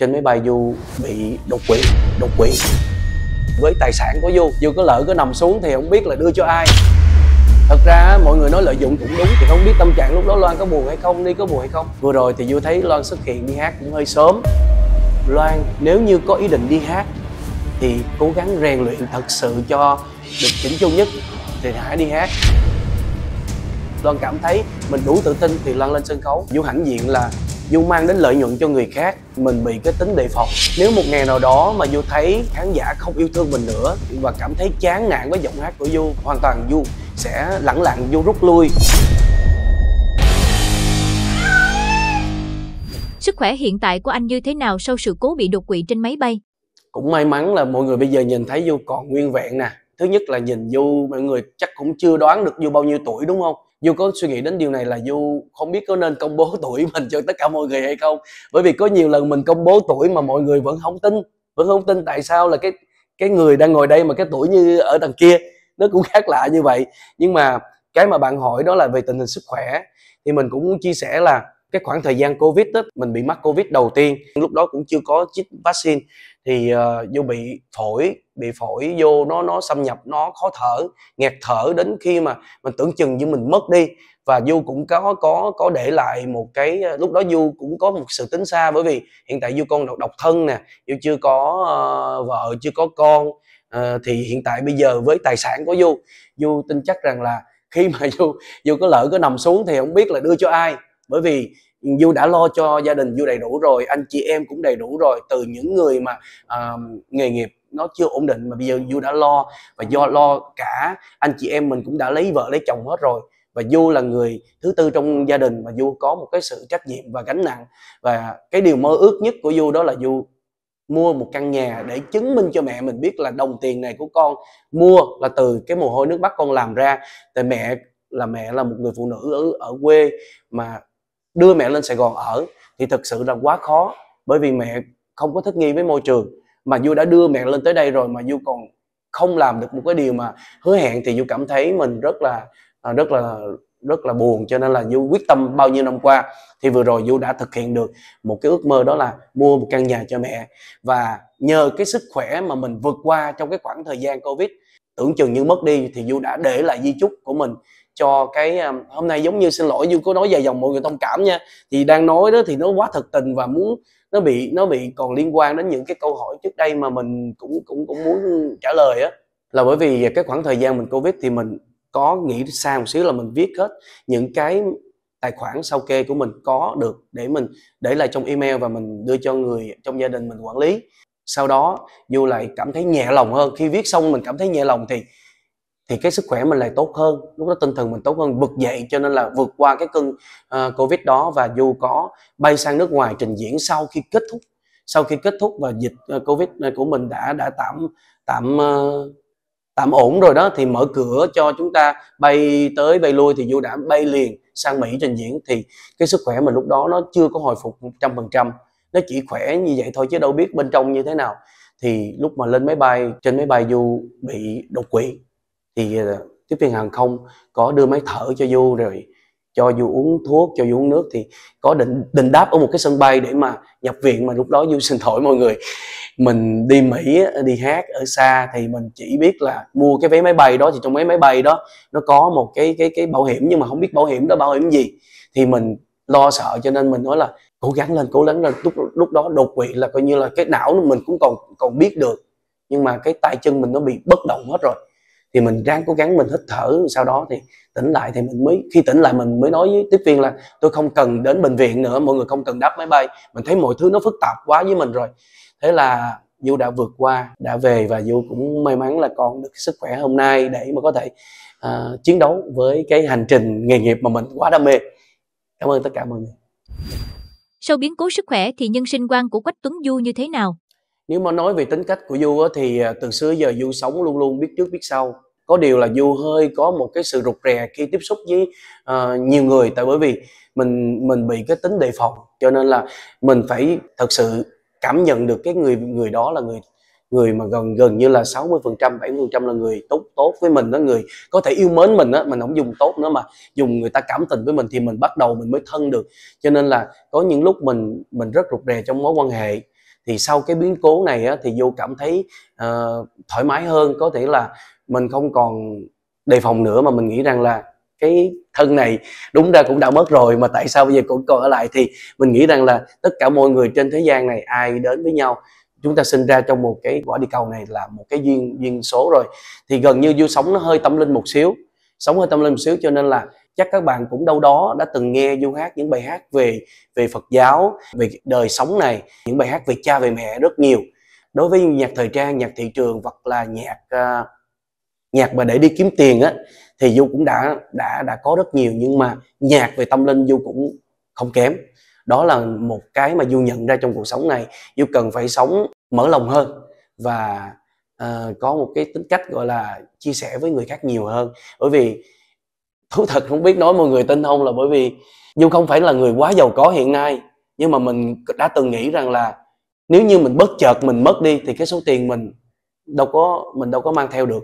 trên máy bay du bị đột quỵ đột quỵ với tài sản của du du có lỡ có nằm xuống thì không biết là đưa cho ai thật ra mọi người nói lợi dụng cũng đúng thì không biết tâm trạng lúc đó loan có buồn hay không đi có buồn hay không vừa rồi thì du thấy loan xuất hiện đi hát cũng hơi sớm loan nếu như có ý định đi hát thì cố gắng rèn luyện thật sự cho được chỉnh chu nhất thì hãy đi hát loan cảm thấy mình đủ tự tin thì loan lên sân khấu du hãnh diện là Du mang đến lợi nhuận cho người khác Mình bị cái tính đề phòng Nếu một ngày nào đó mà Du thấy khán giả không yêu thương mình nữa Và cảm thấy chán nản với giọng hát của Du Hoàn toàn Du sẽ lẳng lặng Du rút lui Sức khỏe hiện tại của anh như thế nào sau sự cố bị đột quỵ trên máy bay? Cũng may mắn là mọi người bây giờ nhìn thấy Du còn nguyên vẹn nè Thứ nhất là nhìn Du mọi người chắc cũng chưa đoán được Du bao nhiêu tuổi đúng không? Du có suy nghĩ đến điều này là Du không biết có nên công bố tuổi mình cho tất cả mọi người hay không bởi vì có nhiều lần mình công bố tuổi mà mọi người vẫn không tin vẫn không tin tại sao là cái cái người đang ngồi đây mà cái tuổi như ở đằng kia nó cũng khác lạ như vậy nhưng mà cái mà bạn hỏi đó là về tình hình sức khỏe thì mình cũng muốn chia sẻ là cái khoảng thời gian covid đó, mình bị mắc covid đầu tiên lúc đó cũng chưa có chích vaccine thì ờ, uh, vô bị phổi bị phổi vô nó nó xâm nhập nó khó thở nghẹt thở đến khi mà mình tưởng chừng như mình mất đi và du cũng có có có để lại một cái ờ, lúc đó du cũng có một sự tính xa bởi vì hiện tại du con độc, độc thân nè du chưa có uh, vợ chưa có con uh, thì hiện tại bây giờ với tài sản của du du tin chắc rằng là khi mà du du có lỡ có nằm xuống thì không biết là đưa cho ai bởi vì Du đã lo cho gia đình Du đầy đủ rồi, anh chị em cũng đầy đủ rồi từ những người mà uh, nghề nghiệp nó chưa ổn định mà bây giờ du đã lo và do lo cả anh chị em mình cũng đã lấy vợ lấy chồng hết rồi và du là người thứ tư trong gia đình mà du có một cái sự trách nhiệm và gánh nặng và cái điều mơ ước nhất của du đó là du mua một căn nhà để chứng minh cho mẹ mình biết là đồng tiền này của con mua là từ cái mồ hôi nước mắt con làm ra tại mẹ là mẹ là một người phụ nữ ở ở quê mà đưa mẹ lên Sài Gòn ở thì thực sự là quá khó bởi vì mẹ không có thích nghi với môi trường mà du đã đưa mẹ lên tới đây rồi mà du còn không làm được một cái điều mà hứa hẹn thì du cảm thấy mình rất là à, rất là rất là buồn cho nên là du quyết tâm bao nhiêu năm qua thì vừa rồi du đã thực hiện được một cái ước mơ đó là mua một căn nhà cho mẹ và nhờ cái sức khỏe mà mình vượt qua trong cái khoảng thời gian covid tưởng chừng như mất đi thì du đã để lại di chúc của mình cho cái à, hôm nay giống như xin lỗi du có nói dài dòng mọi người thông cảm nha thì đang nói đó thì nó quá thật tình và muốn nó bị nó bị còn liên quan đến những cái câu hỏi trước đây mà mình cũng cũng cũng muốn trả lời á là bởi vì cái khoảng thời gian mình covid thì mình có nghĩ xa một xíu là mình viết hết những cái tài khoản sao kê của mình có được để mình để lại trong email và mình đưa cho người trong gia đình mình quản lý sau đó dù lại cảm thấy nhẹ lòng hơn khi viết xong mình cảm thấy nhẹ lòng thì thì cái sức khỏe mình lại tốt hơn lúc đó tinh thần mình tốt hơn bực dậy cho nên là vượt qua cái cơn uh, covid đó và dù có bay sang nước ngoài trình diễn sau khi kết thúc sau khi kết thúc và dịch uh, covid ờ, của mình đã đã tạm tạm uh, tạm ổn rồi đó thì mở cửa cho chúng ta bay tới bay lui thì du đã bay liền sang mỹ trình diễn thì cái sức khỏe mình lúc đó nó chưa có hồi phục 100% nó chỉ khỏe như vậy thôi chứ đâu biết bên trong như thế nào thì lúc mà lên máy bay trên máy bay du bị đột quỵ thì ờ, tiếp viên hàng không có đưa máy thở cho du rồi cho du uống thuốc cho du uống nước thì có định định đáp ở một cái sân bay để mà nhập viện mà lúc đó du xin thổi mọi người mình đi mỹ ờ, đi hát ở xa thì mình chỉ biết là mua cái vé máy bay đó thì trong vé máy bay đó nó có một cái cái cái bảo hiểm nhưng mà không biết bảo hiểm đó bảo hiểm gì thì mình lo sợ cho nên mình nói là cố gắng lên cố gắng lên lúc lúc đó đột quỵ là coi như là cái não mình cũng còn còn biết được nhưng mà cái tay chân mình nó bị bất động hết rồi thì mình ráng cố gắng mình hít thở sau đó thì tỉnh lại thì mình mới khi tỉnh lại mình mới nói với tiếp viên là tôi không cần đến bệnh viện nữa mọi người không cần đáp máy bay mình thấy mọi thứ nó phức tạp quá với mình rồi thế là Du đã vượt qua, đã về và Du cũng may mắn là còn được sức khỏe hôm nay để mà có thể uh, chiến đấu với cái hành trình nghề nghiệp mà mình quá đam mê. Cảm ơn tất cả mọi người. Sau biến cố sức khỏe thì nhân sinh quan của Quách Tuấn Du như thế nào? Nếu mà nói về tính cách của Du thì à, từ xưa giờ Du sống luôn luôn biết trước biết sau, có điều là du hơi có một cái sự rụt rè khi tiếp xúc với uh, nhiều người tại bởi vì mình mình bị cái tính đề phòng cho nên là mình phải thật sự cảm nhận được cái người người đó là người người mà gần gần như là 60 phần trăm 70 phần trăm là người tốt tốt với mình đó người có thể yêu mến mình á mình không dùng tốt nữa mà dùng người ta cảm tình với mình thì mình bắt đầu mình mới thân được cho nên là có những lúc mình mình rất rụt rè trong mối quan hệ thì sau cái biến cố này á, thì vô cảm thấy uh, thoải mái hơn có thể là mình không còn đề phòng nữa mà mình nghĩ rằng là cái thân này đúng ra cũng đã mất rồi mà tại sao bây giờ cũng còn ở lại thì mình nghĩ rằng là tất cả mọi người trên thế gian này ai đến với nhau chúng ta sinh ra trong một cái quả địa cầu này là một cái duyên duyên số rồi thì gần như du sống nó hơi tâm linh một xíu sống hơi tâm linh một xíu cho nên là chắc các bạn cũng đâu đó đã từng nghe du hát những bài hát về về Phật giáo về đời sống này những bài hát về cha về mẹ rất nhiều đối với nhạc thời trang nhạc thị trường hoặc là nhạc uh, nhạc mà để đi kiếm tiền á thì du cũng đã đã đã có rất nhiều nhưng mà nhạc về tâm linh du cũng không kém đó là một cái mà du nhận ra trong cuộc sống này du cần phải sống mở lòng hơn và uh, có một cái tính cách gọi là chia sẻ với người khác nhiều hơn bởi vì thú thật không biết nói mọi người tin không là bởi vì du không phải là người quá giàu có hiện nay nhưng mà mình đã từng nghĩ rằng là nếu như mình bất chợt mình mất đi thì cái số tiền mình đâu có mình đâu có mang theo được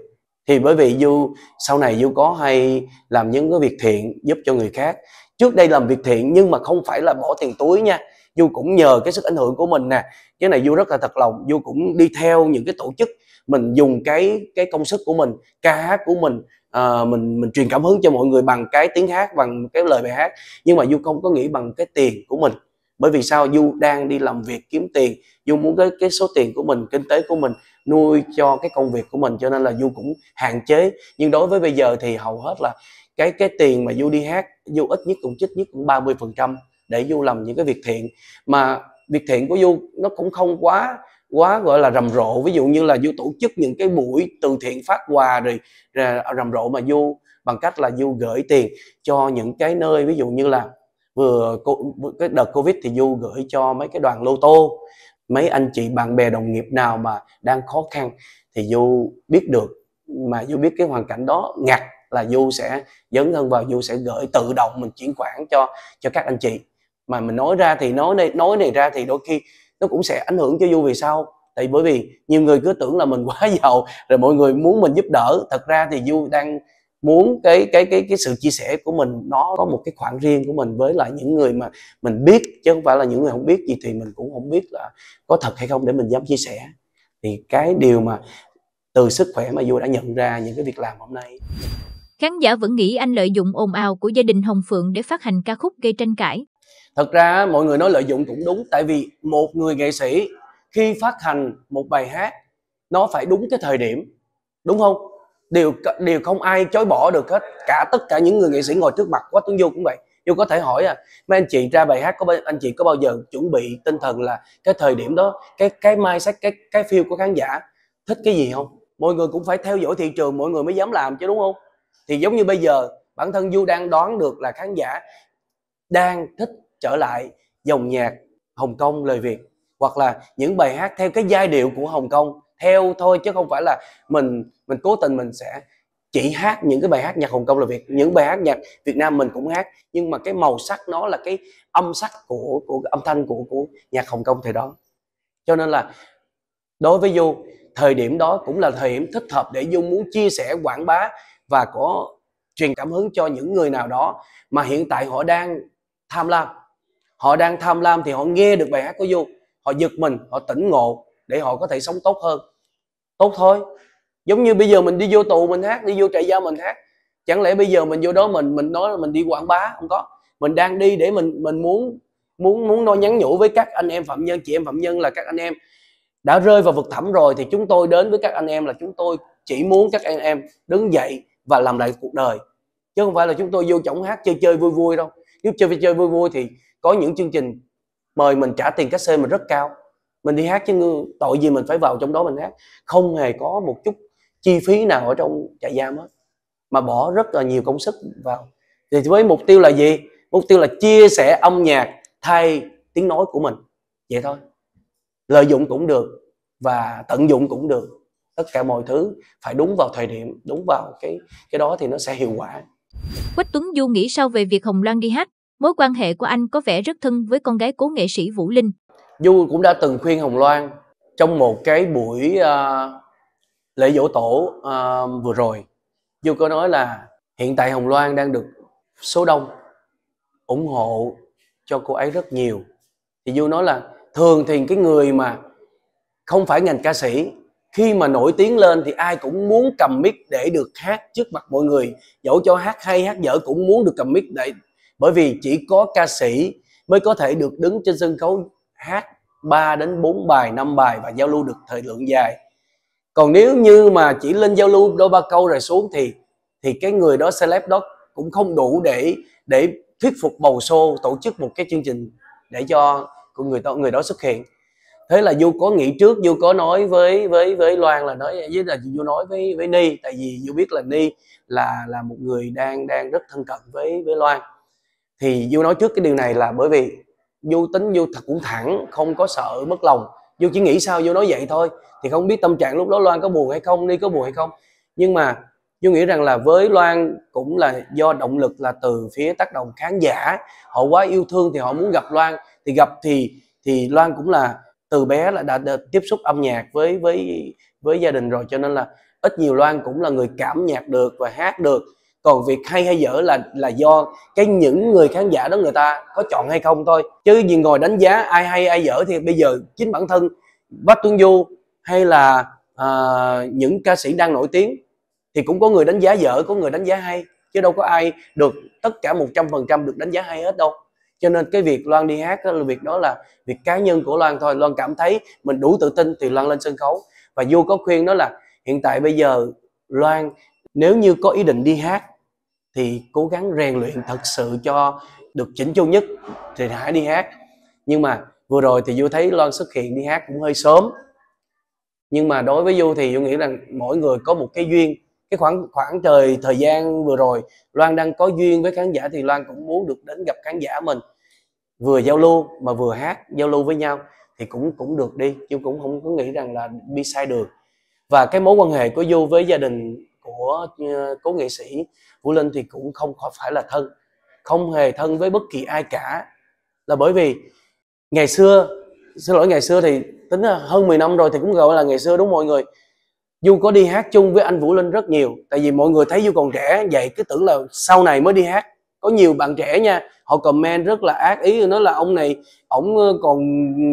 thì bởi vì du sau này du có hay làm những cái việc thiện giúp cho người khác trước đây làm việc thiện nhưng mà không phải là bỏ tiền túi nha du cũng nhờ cái sức ảnh hưởng của mình nè cái này du rất là thật lòng du cũng đi theo những cái tổ chức mình dùng cái cái công sức của mình ca hát của mình à, mình mình truyền cảm hứng cho mọi người bằng cái tiếng hát bằng cái lời bài hát nhưng mà du không có nghĩ bằng cái tiền của mình bởi vì sao du đang đi làm việc kiếm tiền du muốn cái cái số tiền của mình kinh tế của mình nuôi cho cái công việc của mình cho nên là du cũng hạn chế nhưng đối với bây giờ thì hầu hết là cái cái tiền mà du đi hát du ít nhất cũng chích nhất cũng 30 phần trăm để du làm những cái việc thiện mà việc thiện của du nó cũng không quá quá gọi là rầm rộ ví dụ như là du tổ chức những cái buổi từ thiện phát quà rồi à, rầm rộ mà du bằng cách là du gửi tiền cho những cái nơi ví dụ như là vừa cái đợt covid thì du gửi cho mấy cái đoàn lô tô mấy anh chị bạn bè đồng nghiệp nào mà đang khó khăn thì du biết được mà du biết cái hoàn cảnh đó ngặt là du sẽ dấn thân vào du sẽ gửi tự động mình chuyển khoản cho cho các anh chị mà mình nói ra thì nói này nói này ra thì đôi khi nó cũng sẽ ảnh hưởng cho du vì sao tại bởi vì nhiều người cứ tưởng là mình quá giàu rồi mọi người muốn mình giúp đỡ thật ra thì du đang muốn cái cái cái cái sự chia sẻ của mình nó có một cái khoảng riêng của mình với lại những người mà mình biết chứ không phải là những người không biết gì thì mình cũng không biết là có thật hay không để mình dám chia sẻ thì cái điều mà từ sức khỏe mà vua đã nhận ra những cái việc làm hôm nay khán giả vẫn nghĩ anh lợi dụng ồn ào của gia đình Hồng Phượng để phát hành ca khúc gây tranh cãi thật ra mọi người nói lợi dụng cũng đúng tại vì một người nghệ sĩ khi phát hành một bài hát nó phải đúng cái thời điểm đúng không đều đều không ai chối bỏ được hết cả tất cả những người nghệ sĩ ngồi trước mặt của Tuấn Du cũng vậy Du có thể hỏi à mấy anh chị ra bài hát có anh chị có bao giờ chuẩn bị tinh thần là cái thời điểm đó cái cái mai mindset cái cái feel của khán giả thích cái gì không mọi người cũng phải theo dõi thị trường mọi người mới dám làm chứ đúng không thì giống như bây giờ bản thân Du đang đoán được là khán giả đang thích trở lại dòng nhạc Hồng Kông lời Việt hoặc là những bài hát theo cái giai điệu của Hồng Kông theo thôi chứ không phải là mình mình cố tình mình sẽ chỉ hát những cái bài hát nhạc Hồng Kông là Việt những bài hát nhạc Việt Nam mình cũng hát nhưng mà cái màu sắc nó là cái âm sắc của của âm thanh của của nhạc Hồng Kông thời đó cho nên là đối với Du thời điểm đó cũng là thời điểm thích hợp để Du muốn chia sẻ quảng bá và có truyền cảm hứng cho những người nào đó mà hiện tại họ đang tham lam họ đang tham lam thì họ nghe được bài hát của Du họ giật mình họ tỉnh ngộ để họ có thể sống tốt hơn tốt thôi giống như bây giờ mình đi vô tù mình hát đi vô trại giam mình hát chẳng lẽ bây giờ mình vô đó mình mình nói là mình đi quảng bá không có mình đang đi để mình mình muốn muốn muốn nói nhắn nhủ với các anh em phạm nhân chị em phạm nhân là các anh em đã rơi vào vực thẳm rồi thì chúng tôi đến với các anh em là chúng tôi chỉ muốn các anh em đứng dậy và làm lại cuộc đời chứ không phải là chúng tôi vô chổng hát chơi chơi vui vui đâu nếu chơi chơi vui vui thì có những chương trình mời mình trả tiền cách xê mình rất cao mình đi hát chứ tội gì mình phải vào trong đó mình hát không hề có một chút chi phí nào ở trong trại giam hết mà bỏ rất là nhiều công sức vào thì với mục tiêu là gì mục tiêu là chia sẻ âm nhạc thay tiếng nói của mình vậy thôi lợi dụng cũng được và tận dụng cũng được tất cả mọi thứ phải đúng vào thời điểm đúng vào cái cái đó thì nó sẽ hiệu quả Quách Tuấn Du nghĩ sao về việc Hồng Loan đi hát mối quan hệ của anh có vẻ rất thân với con gái cố nghệ sĩ Vũ Linh du cũng đã từng khuyên hồng loan trong một cái buổi uh, lễ dỗ tổ uh, vừa rồi du có nói là hiện tại hồng loan đang được số đông ủng hộ cho cô ấy rất nhiều thì du nói là thường thì cái người mà không phải ngành ca sĩ khi mà nổi tiếng lên thì ai cũng muốn cầm mic để được hát trước mặt mọi người dẫu cho hát hay hát dở cũng muốn được cầm mic để bởi vì chỉ có ca sĩ mới có thể được đứng trên sân khấu hát 3 đến 4 bài 5 bài và giao lưu được thời lượng dài còn nếu như mà chỉ lên giao lưu đôi ba câu rồi xuống thì thì cái người đó celeb đó cũng không đủ để để thuyết phục bầu xô tổ chức một cái chương trình để cho của người đó người đó xuất hiện thế là du có nghĩ trước du có nói với với với loan là nói với là du nói với với ni tại vì du biết là ni là là một người đang đang rất thân cận với với loan thì du nói trước cái điều này là bởi vì vô tính vô thật cũng thẳng không có sợ mất lòng vô chỉ nghĩ sao vô nói vậy thôi thì không biết tâm trạng lúc đó loan có buồn hay không đi có buồn hay không nhưng mà vô nghĩ rằng là với loan cũng là do động lực là từ phía tác động khán giả họ quá yêu thương thì họ muốn gặp loan thì gặp thì thì loan cũng là từ bé là đã, đã tiếp xúc âm nhạc với với với gia đình rồi cho nên là ít nhiều loan cũng là người cảm nhạc được và hát được còn việc hay hay dở là là do cái những người khán giả đó người ta có chọn hay không thôi chứ gì ngồi đánh giá ai hay ai dở thì bây giờ chính bản thân Bách Tuấn Du hay là uh, những ca sĩ đang nổi tiếng thì cũng có người đánh giá dở có người đánh giá hay chứ đâu có ai được tất cả một trăm phần trăm được đánh giá hay hết đâu cho nên cái việc Loan đi hát đó là việc đó là việc cá nhân của Loan thôi Loan cảm thấy mình đủ tự tin thì Loan lên sân khấu và Du có khuyên đó là hiện tại bây giờ Loan nếu như có ý định đi hát thì cố gắng rèn luyện thật sự cho được chỉnh chu nhất thì hãy đi hát nhưng mà vừa rồi thì du thấy loan xuất hiện đi hát cũng hơi sớm nhưng mà đối với du thì du nghĩ rằng mỗi người có một cái duyên cái khoảng khoảng trời thời gian vừa rồi loan đang có duyên với khán giả thì loan cũng muốn được đến gặp khán giả mình vừa giao lưu mà vừa hát giao lưu với nhau thì cũng cũng được đi chứ cũng không có nghĩ rằng là đi sai đường và cái mối quan hệ của du với gia đình của ờ, cố nghệ sĩ Vũ Linh thì cũng không phải là thân không hề thân với bất kỳ ai cả là bởi vì ngày xưa xin lỗi ngày xưa thì tính là hơn 10 năm rồi thì cũng gọi là ngày xưa đúng mọi người Du có đi hát chung với anh Vũ Linh rất nhiều Tại vì mọi người thấy Du còn trẻ Vậy cứ tưởng là sau này mới đi hát Có nhiều bạn trẻ nha Họ comment rất là ác ý Nói là ông này Ông ờ, còn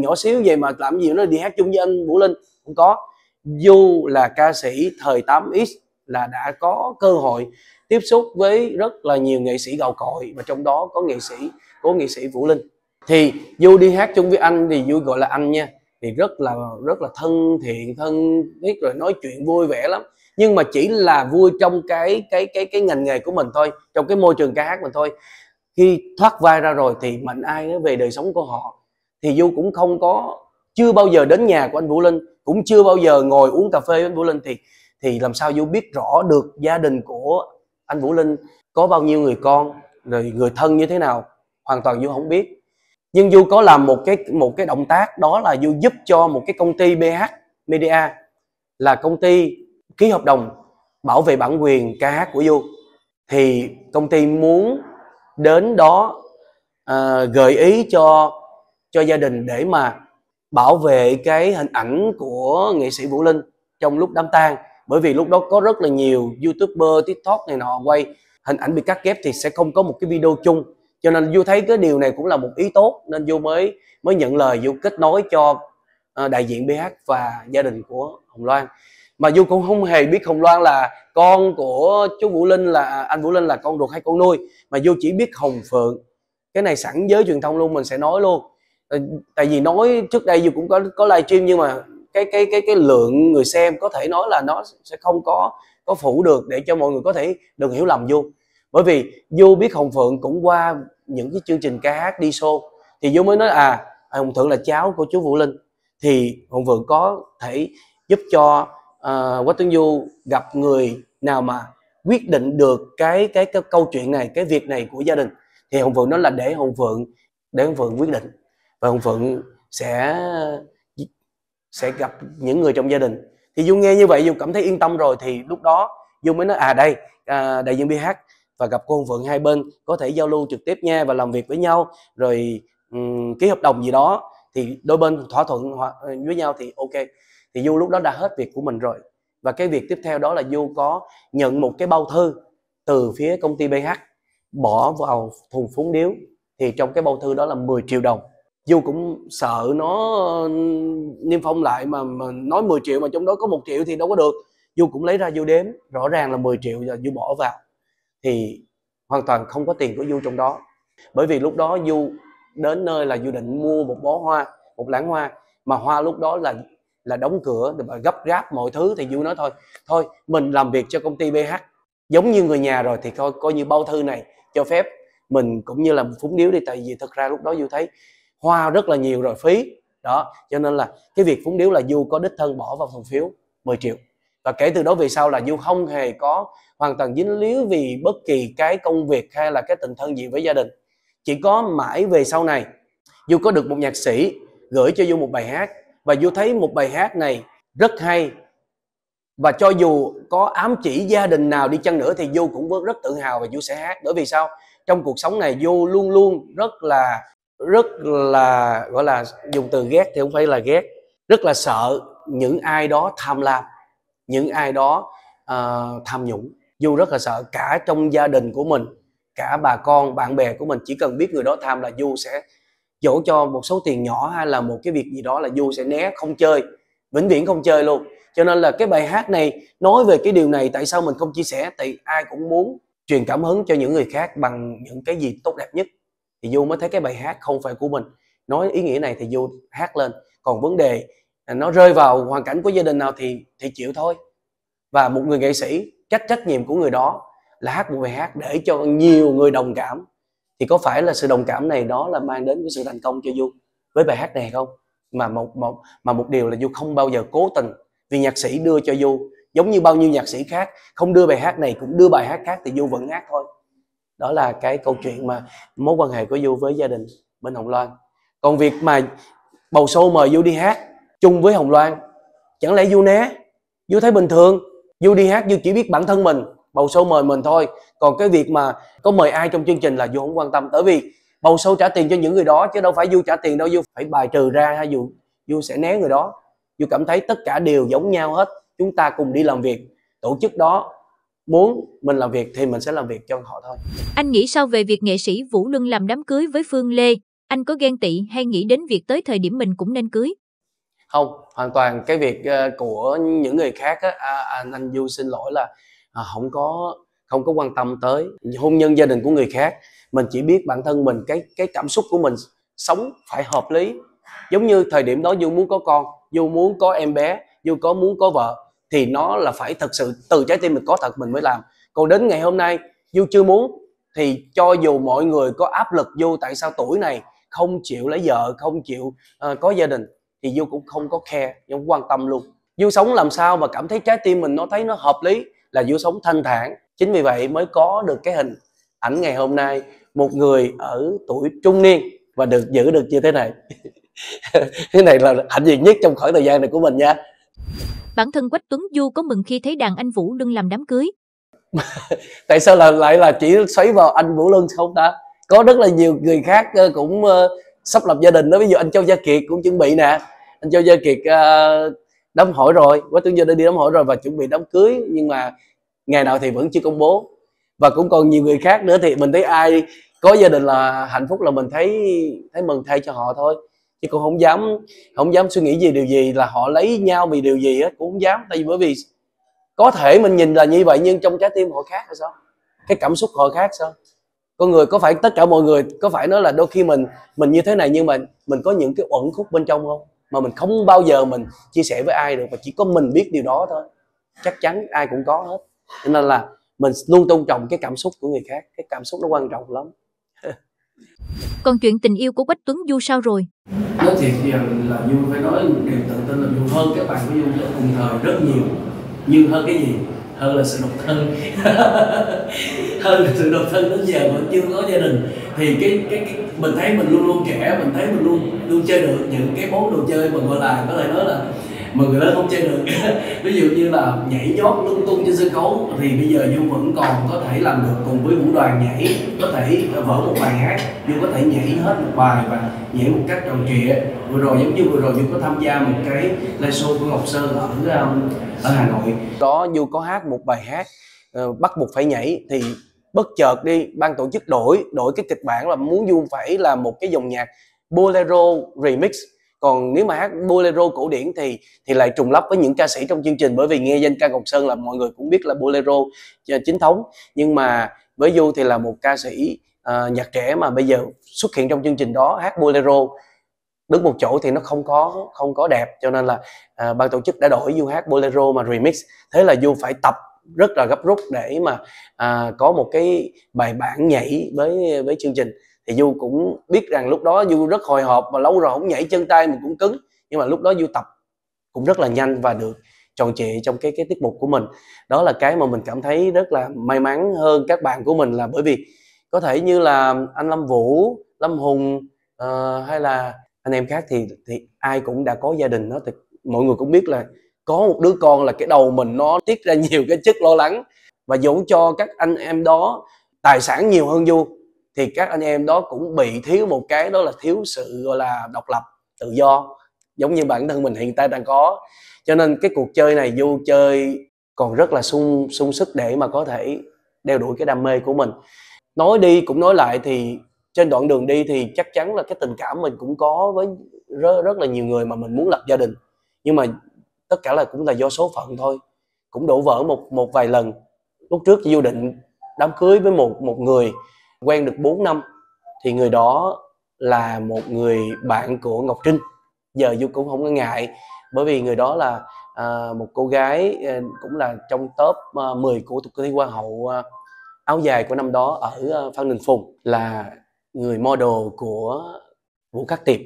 nhỏ xíu vậy mà làm gì nó đi hát chung với anh Vũ Linh Không có Du là ca sĩ thời 8X Là đã có cơ hội tiếp xúc với rất là nhiều nghệ sĩ gạo cội và trong đó có nghệ sĩ của nghệ sĩ Vũ Linh thì Du đi hát chung với anh thì Du gọi là anh nha thì rất là rất là thân thiện thân thiết rồi nói chuyện vui vẻ lắm nhưng mà chỉ là vui trong cái cái cái cái ngành nghề của mình thôi trong cái môi trường ca hát mình thôi khi thoát vai ra rồi thì mạnh ai về đời sống của họ thì du cũng không có chưa bao giờ đến nhà của anh vũ linh cũng chưa bao giờ ngồi uống cà phê với anh vũ linh thì thì làm sao du biết rõ được gia đình của anh Vũ Linh có bao nhiêu người con rồi người thân như thế nào hoàn toàn Du không biết nhưng Du có làm một cái một cái động tác đó là Du giúp cho một cái công ty BH Media là công ty ký hợp đồng bảo vệ bản quyền ca hát của Du thì công ty muốn đến đó uh, gợi ý cho cho gia đình để mà bảo vệ cái hình ảnh của nghệ sĩ Vũ Linh trong lúc đám tang bởi vì lúc đó có rất là nhiều youtuber tiktok này nọ quay hình ảnh bị cắt ghép thì sẽ không có một cái video chung cho nên du thấy cái điều này cũng là một ý tốt nên du mới mới nhận lời du kết nối cho uh, đại diện bh và gia đình của hồng loan mà du cũng không hề biết hồng loan là con của chú vũ linh là à, anh vũ linh là con ruột hay con nuôi mà du chỉ biết hồng phượng cái này sẵn giới truyền thông luôn mình sẽ nói luôn ờ, tại vì nói trước đây dù cũng có có livestream nhưng mà cái cái cái cái lượng người xem có thể nói là nó sẽ không có có phủ được để cho mọi người có thể đừng hiểu lầm du bởi vì du biết hồng phượng cũng qua những cái chương trình ca hát đi show thì du mới nói à, à hồng phượng là cháu của chú vũ linh thì hồng phượng có thể giúp cho uh, quách tuấn du gặp người nào mà quyết định được cái, cái cái câu chuyện này cái việc này của gia đình thì hồng phượng nói là để hồng phượng để hồng phượng quyết định và hồng phượng sẽ sẽ gặp những người trong gia đình thì dung nghe như vậy dung cảm thấy yên tâm rồi thì lúc đó dung mới nói à đây à, đại diện bh và gặp cô phượng hai bên có thể giao lưu trực tiếp nha và làm việc với nhau rồi um, ký hợp đồng gì đó thì đôi bên thỏa thuận ờ, với nhau thì ok thì du lúc đó đã hết việc của mình rồi và cái việc tiếp theo đó là du có nhận một cái bao thư từ phía công ty bh bỏ vào thùng phúng điếu thì trong cái bao thư đó là 10 triệu đồng dù cũng sợ nó niêm phong lại mà, mà nói 10 triệu mà trong đó có một triệu thì đâu có được dù cũng lấy ra Du đếm rõ ràng là 10 triệu và Du bỏ vào thì hoàn toàn không có tiền của Du trong đó bởi vì lúc đó Du đến nơi là Du định mua một bó hoa một lãng hoa mà hoa lúc đó là là đóng cửa và gấp gáp mọi thứ thì Du nói thôi thôi mình làm việc cho công ty BH giống như người nhà rồi thì coi coi như bao thư này cho phép mình cũng như là phúng điếu đi tại vì thật ra lúc đó Du thấy hoa rất là nhiều rồi phí đó cho nên là cái việc phúng điếu là du có đích thân bỏ vào phần phiếu 10 triệu và kể từ đó về sau là du không hề có hoàn toàn dính líu vì bất kỳ cái công việc hay là cái tình thân gì với gia đình chỉ có mãi về sau này du có được một nhạc sĩ gửi cho du một bài hát và du thấy một bài hát này rất hay và cho dù có ám chỉ gia đình nào đi chăng nữa thì du cũng rất tự hào và du sẽ hát bởi vì sao trong cuộc sống này du luôn luôn rất là rất là gọi là dùng từ ghét thì không phải là ghét rất là sợ những ai đó tham lam những ai đó uh, tham nhũng du rất là sợ cả trong gia đình của mình cả bà con bạn bè của mình chỉ cần biết người đó tham là du sẽ dỗ cho một số tiền nhỏ hay là một cái việc gì đó là du sẽ né không chơi vĩnh viễn không chơi luôn cho nên là cái bài hát này nói về cái điều này tại sao mình không chia sẻ tại ai cũng muốn truyền cảm hứng cho những người khác bằng những cái gì tốt đẹp nhất thì du mới thấy cái bài hát không phải của mình nói ý nghĩa này thì du hát lên còn vấn đề à, nó rơi vào hoàn cảnh của gia đình nào thì thì chịu thôi và một người nghệ sĩ trách trách nhiệm của người đó là hát một bài hát để cho nhiều người đồng cảm thì có phải là sự đồng cảm này đó là mang đến cái sự thành công cho du với bài hát này không mà một một mà một điều là du không bao giờ cố tình vì nhạc sĩ đưa cho du giống như bao nhiêu nhạc sĩ khác không đưa bài hát này cũng đưa bài hát khác thì du vẫn hát thôi đó là cái câu chuyện mà mối quan hệ của du với gia đình bên hồng loan còn việc mà bầu sâu mời du đi hát chung với hồng loan chẳng lẽ du né du thấy bình thường du đi hát du chỉ biết bản thân mình bầu sâu mời mình thôi còn cái việc mà có mời ai trong chương trình là du không quan tâm bởi vì bầu sâu trả tiền cho những người đó chứ đâu phải du trả tiền đâu du phải bài trừ ra hay dù du sẽ né người đó du cảm thấy tất cả đều giống nhau hết chúng ta cùng đi làm việc tổ chức đó muốn mình làm việc thì mình sẽ làm việc cho họ thôi. Anh nghĩ sao về việc nghệ sĩ Vũ Luân làm đám cưới với Phương Lê? Anh có ghen tị hay nghĩ đến việc tới thời điểm mình cũng nên cưới? Không, hoàn toàn cái việc ờ, của những người khác á, anh, à, à, anh Du xin lỗi là à, không có không có quan tâm tới hôn nhân gia đình của người khác. Mình chỉ biết bản thân mình cái cái cảm xúc của mình sống phải hợp lý. Giống như thời điểm đó Du muốn có con, Du muốn có em bé, Du có muốn có vợ thì nó là phải thật sự từ trái tim mình có thật mình mới làm còn đến ngày hôm nay du chưa muốn thì cho dù mọi người có áp lực du tại sao tuổi này không chịu lấy vợ không chịu uh, có gia đình thì du cũng không có khe không quan tâm luôn du sống làm sao mà cảm thấy trái tim mình nó thấy nó hợp lý là du sống thanh thản chính vì vậy mới có được cái hình ảnh ngày hôm nay một người ở tuổi trung niên và được giữ được như thế này thế này là hạnh diện nhất trong khoảng thời gian này của mình nha Bản thân Quách Tuấn Du có mừng khi thấy đàn anh Vũ Lân làm đám cưới. Tại sao là lại là chỉ xoáy vào anh Vũ Lân không ta? Có rất là nhiều người khác ờ, cũng ờ, sắp lập gia đình đó. Ví dụ anh Châu Gia Kiệt cũng chuẩn bị nè. Anh Châu Gia Kiệt ờ, đám hỏi rồi, Quách Tuấn Du đã đi đám hỏi rồi và chuẩn bị đám cưới nhưng mà ngày nào thì vẫn chưa công bố. Và cũng còn nhiều người khác nữa thì mình thấy ai có gia đình là hạnh phúc là mình thấy thấy mừng thay cho họ thôi chứ cũng không dám không dám suy nghĩ gì điều gì là họ lấy nhau vì điều gì á cũng không dám tại vì bởi vì có thể mình nhìn là như vậy nhưng trong trái tim họ khác hay sao cái cảm xúc họ khác sao con người có phải tất cả mọi người có phải nói là đôi khi mình mình như thế này nhưng mà mình có những cái uẩn khúc bên trong không mà mình không bao giờ mình chia sẻ với ai được mà chỉ có mình biết điều đó thôi chắc chắn ai cũng có hết nên là mình luôn tôn trọng cái cảm xúc của người khác cái cảm xúc nó quan trọng lắm còn chuyện tình yêu của Quách Tuấn Du sao rồi? Nói thiệt rằng à, là Du phải nói điều tự tin là Du hơn các bạn của Du cùng thời rất nhiều Nhưng hơn cái gì? Hơn là sự độc thân Hơn là sự độc thân đến giờ vẫn chưa có gia đình Thì cái, cái, cái mình thấy mình luôn luôn trẻ Mình thấy mình luôn luôn chơi được những cái món đồ chơi mà gọi là có thể nói là mà người lớn không chơi được ví dụ như là nhảy nhót lung tung trên sân khấu thì bây giờ dương vẫn còn có thể làm được cùng với vũ đoàn nhảy có thể vỡ một bài hát dương có thể nhảy hết một bài và nhảy một cách tròn trịa vừa rồi giống như vừa rồi dương có tham gia một cái live show của ngọc sơn ở um, ở hà nội có dương có hát một bài hát ờ, bắt buộc phải nhảy thì bất chợt đi ban tổ chức đổi đổi cái kịch bản là muốn dung phải là một cái dòng nhạc bolero remix còn nếu mà hát bolero cổ điển thì thì lại trùng lắp với những ca sĩ trong chương trình bởi vì nghe danh ca ngọc sơn là mọi người cũng biết là bolero ờ, chính thống nhưng mà với du thì là một ca sĩ uh, nhạc trẻ mà bây giờ xuất hiện trong chương trình đó hát bolero đứng một chỗ thì nó không có không có đẹp cho nên là uh, ban tổ chức đã đổi du hát bolero mà remix thế là du phải tập rất là gấp rút để mà uh, có một cái bài bản nhảy với với chương trình thì du cũng biết rằng lúc đó du rất hồi hộp mà lâu rồi không nhảy chân tay mình cũng cứng nhưng mà lúc đó du tập cũng rất là nhanh và được tròn trịa trong cái cái tiết mục của mình đó là cái mà mình cảm thấy rất là may mắn hơn các bạn của mình là bởi vì có thể như là anh Lâm Vũ, Lâm Hùng uh, hay là anh em khác thì thì ai cũng đã có gia đình đó thì mọi người cũng biết là có một đứa con là cái đầu mình nó tiết ra nhiều cái chất lo lắng và dũng cho các anh em đó tài sản nhiều hơn du thì các anh em đó cũng bị thiếu một cái đó là thiếu sự gọi là độc lập tự do giống như bản thân mình hiện tại đang có cho nên cái cuộc chơi này du chơi còn rất là sung sung sức để mà có thể đeo đuổi cái đam mê của mình nói đi cũng nói lại thì trên đoạn đường đi thì chắc chắn là cái tình cảm mình cũng có với rất, rất là nhiều người mà mình muốn lập gia đình nhưng mà tất cả là cũng là do số phận thôi cũng đổ vỡ một một vài lần lúc trước du định đám cưới với một một người quen được 4 năm thì người đó là một người bạn của Ngọc Trinh giờ Du cũng không có ngại bởi vì người đó là à, một cô gái à, cũng là trong top à, 10 của cuộc thi hoa hậu à, áo dài của năm đó ở à, Phan Đình Phùng là người model của Vũ Khắc Tiệp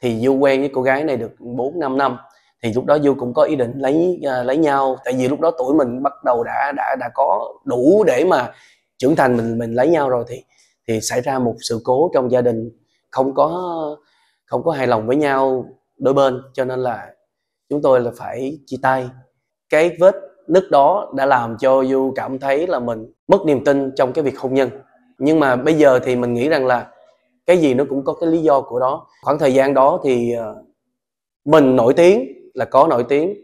thì Du quen với cô gái này được 4 5 năm thì lúc đó Du cũng có ý định lấy à, lấy nhau tại vì lúc đó tuổi mình bắt đầu đã đã đã có đủ để mà trưởng thành mình mình lấy nhau rồi thì thì xảy ra một sự cố trong gia đình không có không có hài lòng với nhau đôi bên cho nên là chúng tôi là phải chia tay cái vết nứt đó đã làm cho du cảm thấy là mình mất niềm tin trong cái việc hôn nhân nhưng mà bây giờ thì mình nghĩ rằng là cái gì nó cũng có cái lý do của đó khoảng thời gian đó thì ờ, mình nổi tiếng là có nổi tiếng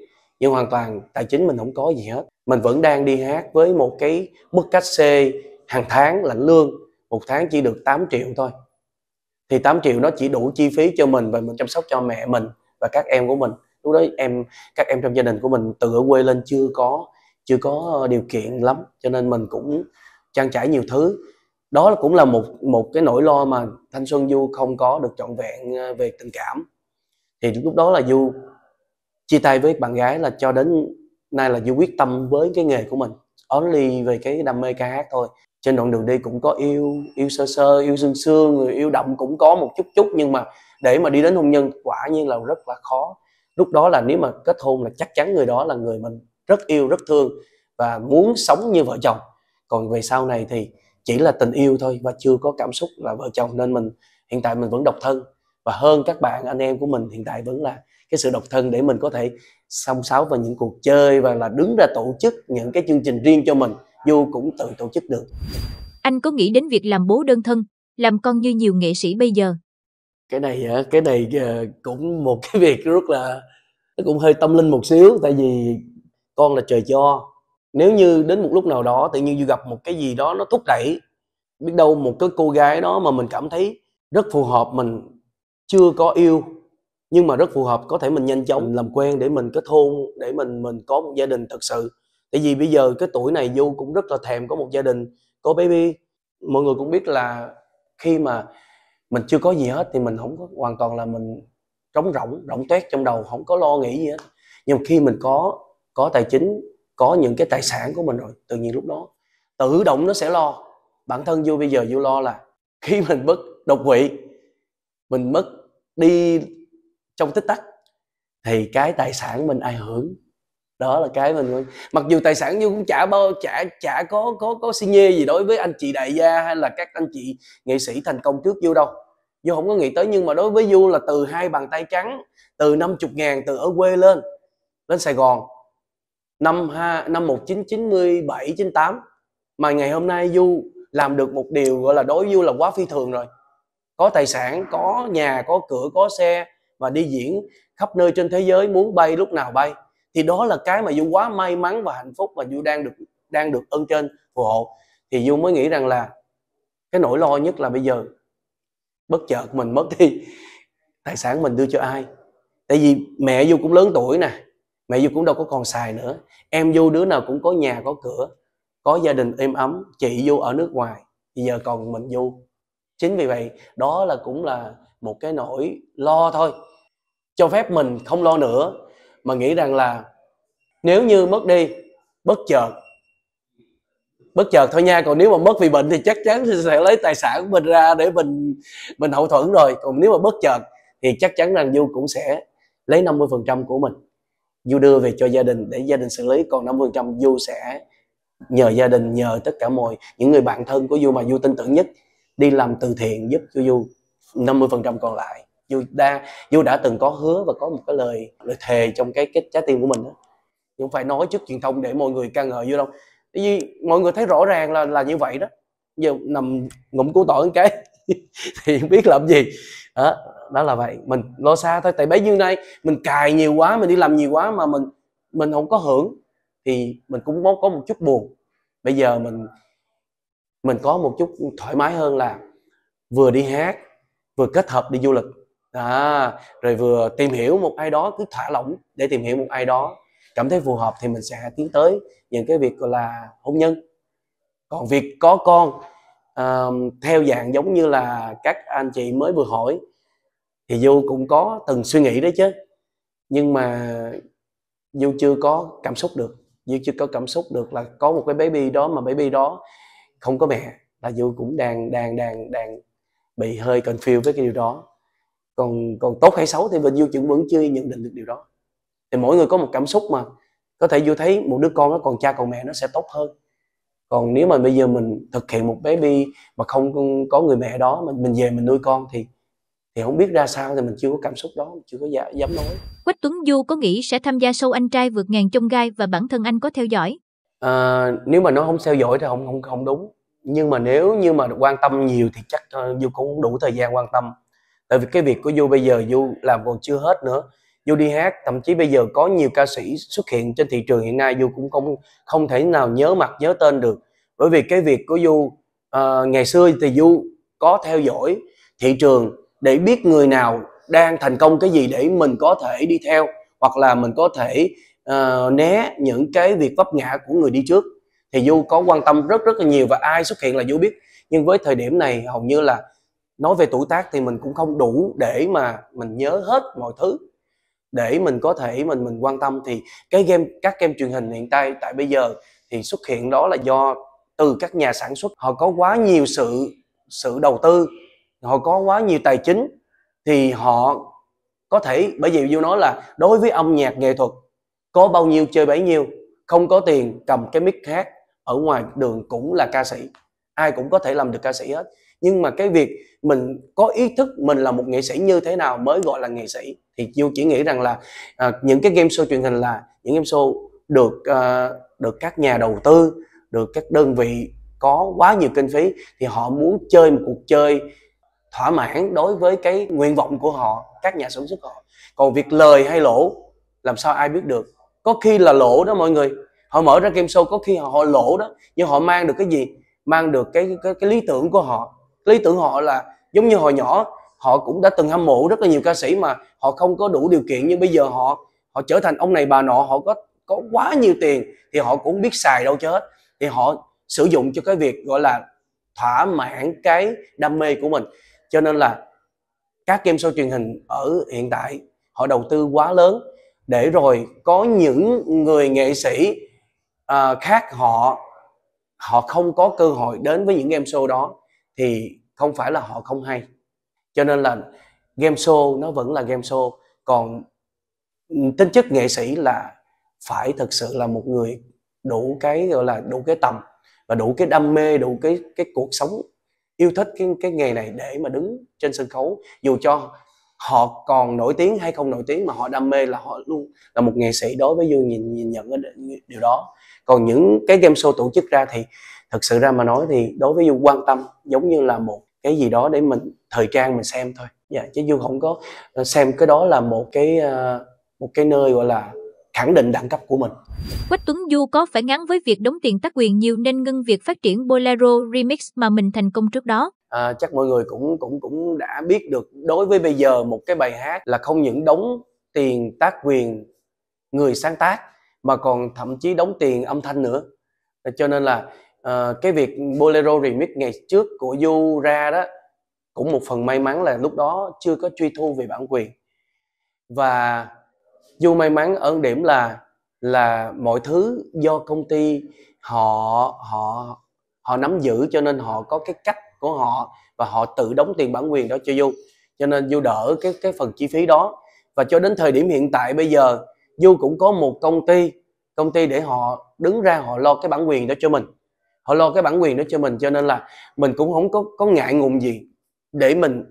nhưng hoàn toàn tài chính mình không có gì hết mình vẫn đang đi hát với một cái mức cách xê hàng tháng lãnh lương một tháng chỉ được 8 triệu thôi thì 8 triệu nó chỉ đủ chi phí cho mình và mình chăm sóc cho mẹ mình và các em của mình lúc đó em các em trong gia đình của mình từ ở quê lên chưa có chưa có điều kiện lắm cho nên mình cũng trang trải nhiều thứ đó cũng là một một cái nỗi lo mà thanh xuân du không có được trọn vẹn à, về tình cảm thì lúc đó là du chia tay với bạn gái là cho đến nay là du quyết tâm với cái nghề của mình only về cái đam mê ca hát thôi trên đoạn đường đi cũng có yêu yêu sơ sơ yêu sương sương người yêu đậm cũng có một chút chút nhưng mà để mà đi đến hôn nhân quả nhiên là rất là khó lúc đó là nếu mà kết hôn là chắc chắn người đó là người mình rất yêu rất thương và muốn sống như vợ chồng còn về sau này thì chỉ là tình yêu thôi và chưa có cảm xúc là vợ chồng nên mình hiện tại mình vẫn độc thân và hơn các bạn anh em của mình hiện tại vẫn là cái sự độc thân để mình có thể song sáo vào những cuộc chơi và là đứng ra tổ chức những cái chương trình riêng cho mình dù cũng tự tổ chức được. Anh có nghĩ đến việc làm bố đơn thân, làm con như nhiều nghệ sĩ bây giờ? Cái này ờ, cái này ờ, cũng một cái việc rất là nó cũng hơi tâm linh một xíu tại vì con là trời cho. Nếu như đến một lúc nào đó tự nhiên như gặp một cái gì đó nó thúc đẩy biết đâu một cái cô gái đó mà mình cảm thấy rất phù hợp mình chưa có yêu nhưng mà rất phù hợp có thể mình nhanh chóng làm quen để mình kết hôn để mình mình có một gia đình thật sự tại vì bây giờ cái tuổi này du cũng rất là thèm có một gia đình có baby mọi người cũng biết là khi mà mình chưa có gì hết thì mình không có hoàn toàn là mình trống rỗng rỗng toét trong đầu không có lo nghĩ gì hết nhưng khi mình có có tài chính có những cái tài sản của mình rồi tự nhiên lúc đó tự động nó sẽ lo bản thân du bây giờ du lo là khi mình mất đột quỵ mình mất đi trong tích tắc thì cái tài sản mình ai hưởng đó là cái mình mặc dù tài sản như cũng chả bao chả chả có có có xi nhê gì đối với anh chị đại gia hay là các anh chị nghệ sĩ thành công trước vô đâu Du không có nghĩ tới nhưng mà đối với Du là từ hai bàn tay trắng từ 50 ngàn từ ở quê lên lên Sài Gòn năm ha năm 1997 98 mà ngày hôm nay Du làm được một điều gọi là đối với Du là quá phi thường rồi có tài sản có nhà có cửa có xe và đi diễn khắp nơi trên thế giới muốn bay lúc nào bay thì đó là cái mà du quá may mắn và hạnh phúc và du đang được đang được ơn trên phù hộ thì du mới nghĩ rằng là cái nỗi lo nhất là bây giờ bất chợt mình mất đi tài sản mình đưa cho ai tại vì mẹ du cũng lớn tuổi nè mẹ du cũng đâu có còn xài nữa em du đứa nào cũng có nhà có cửa có gia đình êm ấm chị du ở nước ngoài thì giờ còn mình du chính vì vậy đó là cũng là một cái nỗi lo thôi cho phép mình không lo nữa mà nghĩ rằng là nếu như mất đi bất chợt bất chợt thôi nha còn nếu mà mất vì bệnh thì chắc chắn thì sẽ lấy tài sản của mình ra để mình mình hậu thuẫn rồi còn nếu mà bất chợt thì chắc chắn rằng du cũng sẽ lấy 50% của mình du đưa về cho gia đình để gia đình xử lý còn 50% du sẽ nhờ gia đình nhờ tất cả mọi những người bạn thân của du mà du tin tưởng nhất đi làm từ thiện giúp cho du 50% còn lại vui đã vui đã từng có hứa và có một cái lời lời thề trong cái cái trái tim của mình đó nhưng không phải nói trước truyền thông để mọi người ca ngợi vui đâu vì mọi người thấy rõ ràng là là như vậy đó giờ nằm ngụm củ tỏi cái thì không biết làm gì đó, đó là vậy mình lo xa thôi tại bấy nhiêu nay mình cài nhiều quá mình đi làm nhiều quá mà mình mình không có hưởng thì mình cũng muốn có một chút buồn bây giờ mình mình có một chút thoải mái hơn là vừa đi hát vừa kết hợp đi du lịch à rồi vừa tìm hiểu một ai đó cứ thả lỏng để tìm hiểu một ai đó cảm thấy phù hợp thì mình sẽ tiến tới những cái việc gọi là hôn nhân còn việc có con uh, theo dạng giống như là các anh chị mới vừa hỏi thì du cũng có từng suy nghĩ đấy chứ nhưng mà du chưa có cảm xúc được du chưa có cảm xúc được là có một cái baby đó mà baby đó không có mẹ là du cũng đang đang đang đang bị hơi cần confused với cái điều đó còn còn tốt hay xấu thì mình vô vẫn vẫn chưa nhận định được điều đó thì mỗi người có một cảm xúc mà có thể vô thấy một đứa con nó còn cha còn mẹ nó sẽ tốt hơn còn nếu mà bây giờ mình thực hiện một baby mà không có người mẹ đó mình mình về mình nuôi con thì thì không biết ra sao thì mình chưa có cảm xúc đó chưa có dạ, dám nói Quách Tuấn Du có nghĩ sẽ tham gia sâu anh trai vượt ngàn chông gai và bản thân anh có theo dõi à, nếu mà nó không theo dõi thì không không không đúng nhưng mà nếu như mà quan tâm nhiều thì chắc ờ, Du cũng đủ thời gian quan tâm tại vì cái việc của du bây giờ du làm còn chưa hết nữa du đi hát thậm chí bây giờ có nhiều ca sĩ xuất hiện trên thị trường hiện nay du cũng không không thể nào nhớ mặt nhớ tên được bởi vì cái việc của du uh, ờ, ngày xưa thì du có theo dõi thị trường để biết người nào đang thành công cái gì để mình có thể đi theo hoặc là mình có thể uh, né những cái việc vấp ngã của người đi trước thì du có quan tâm rất rất là nhiều và ai xuất hiện là du biết nhưng với thời điểm này hầu như là nói về tuổi tác thì mình cũng không đủ để mà mình nhớ hết mọi thứ để mình có thể mình mình quan tâm thì cái game các game truyền hình hiện tại tại bây giờ thì xuất hiện đó là do từ các nhà sản xuất họ có quá nhiều sự sự đầu tư họ có quá nhiều tài chính thì họ có thể bởi vì vô nói là đối với âm nhạc nghệ thuật có bao nhiêu chơi bấy nhiêu không có tiền cầm cái mic khác ở ngoài đường cũng là ca sĩ ai cũng có thể làm được ca sĩ hết nhưng mà cái việc mình có ý thức mình là một nghệ sĩ như thế nào mới gọi là nghệ sĩ thì du chỉ nghĩ rằng là à, những cái game show truyền hình là những game show được à, được các nhà đầu tư được các đơn vị có quá nhiều kinh phí thì họ muốn chơi một cuộc chơi thỏa mãn đối với cái nguyện vọng của họ các nhà sản xuất họ còn việc lời hay lỗ làm sao ai biết được có khi là lỗ đó mọi người họ mở ra game show có khi họ, họ lỗ đó nhưng họ mang được cái gì mang được cái cái, cái lý tưởng của họ lý tưởng họ là giống như hồi nhỏ họ cũng đã từng hâm mộ rất là nhiều ca sĩ mà họ không có đủ điều kiện nhưng bây giờ họ họ trở thành ông này bà nọ họ có có quá nhiều tiền thì họ cũng biết xài đâu chứ hết thì họ sử dụng cho cái việc gọi là thỏa mãn cái đam mê của mình cho nên là các game show truyền hình ở hiện tại họ đầu tư quá lớn để rồi có những người nghệ sĩ uh, khác họ họ không có cơ hội đến với những game show đó thì không phải là họ không hay cho nên là game show nó vẫn là game show còn tính chất nghệ sĩ là phải thực sự là một người đủ cái gọi là đủ cái tầm và đủ cái đam mê đủ cái cái cuộc sống yêu thích cái cái nghề này để mà đứng trên sân khấu dù cho họ còn nổi tiếng hay không nổi tiếng mà họ đam mê là họ luôn là một nghệ sĩ đối với dương nhìn nhìn nhận cái điều đó còn những cái game show tổ chức ra thì thực sự ra mà nói thì đối với du quan tâm giống như là một cái gì đó để mình thời trang mình xem thôi dạ chứ du không có ờ, xem cái đó là một cái ờ, một cái nơi gọi là khẳng định đẳng cấp của mình. Quách Tuấn Du có phải ngắn với việc đóng tiền tác quyền nhiều nên ngưng việc phát triển Bolero Remix mà mình thành công trước đó? À, chắc mọi người cũng cũng cũng đã biết được đối với bây giờ một cái bài hát là không những đóng tiền tác quyền người sáng tác mà còn thậm chí đóng tiền âm thanh nữa. Cho nên là Ờ, cái việc bolero remix ngày trước của du ra đó cũng một phần may mắn là lúc đó chưa có truy thu về bản quyền và du may mắn ở điểm là là mọi thứ do công ty họ họ họ nắm giữ cho nên họ có cái cách của họ và họ tự đóng tiền bản quyền đó cho du cho nên du đỡ cái cái phần chi phí đó và cho đến thời điểm hiện tại bây giờ du cũng có một công ty công ty để họ đứng ra họ lo cái bản quyền đó cho mình họ lo cái bản quyền đó cho mình cho nên là mình cũng không có có ngại ngùng gì để mình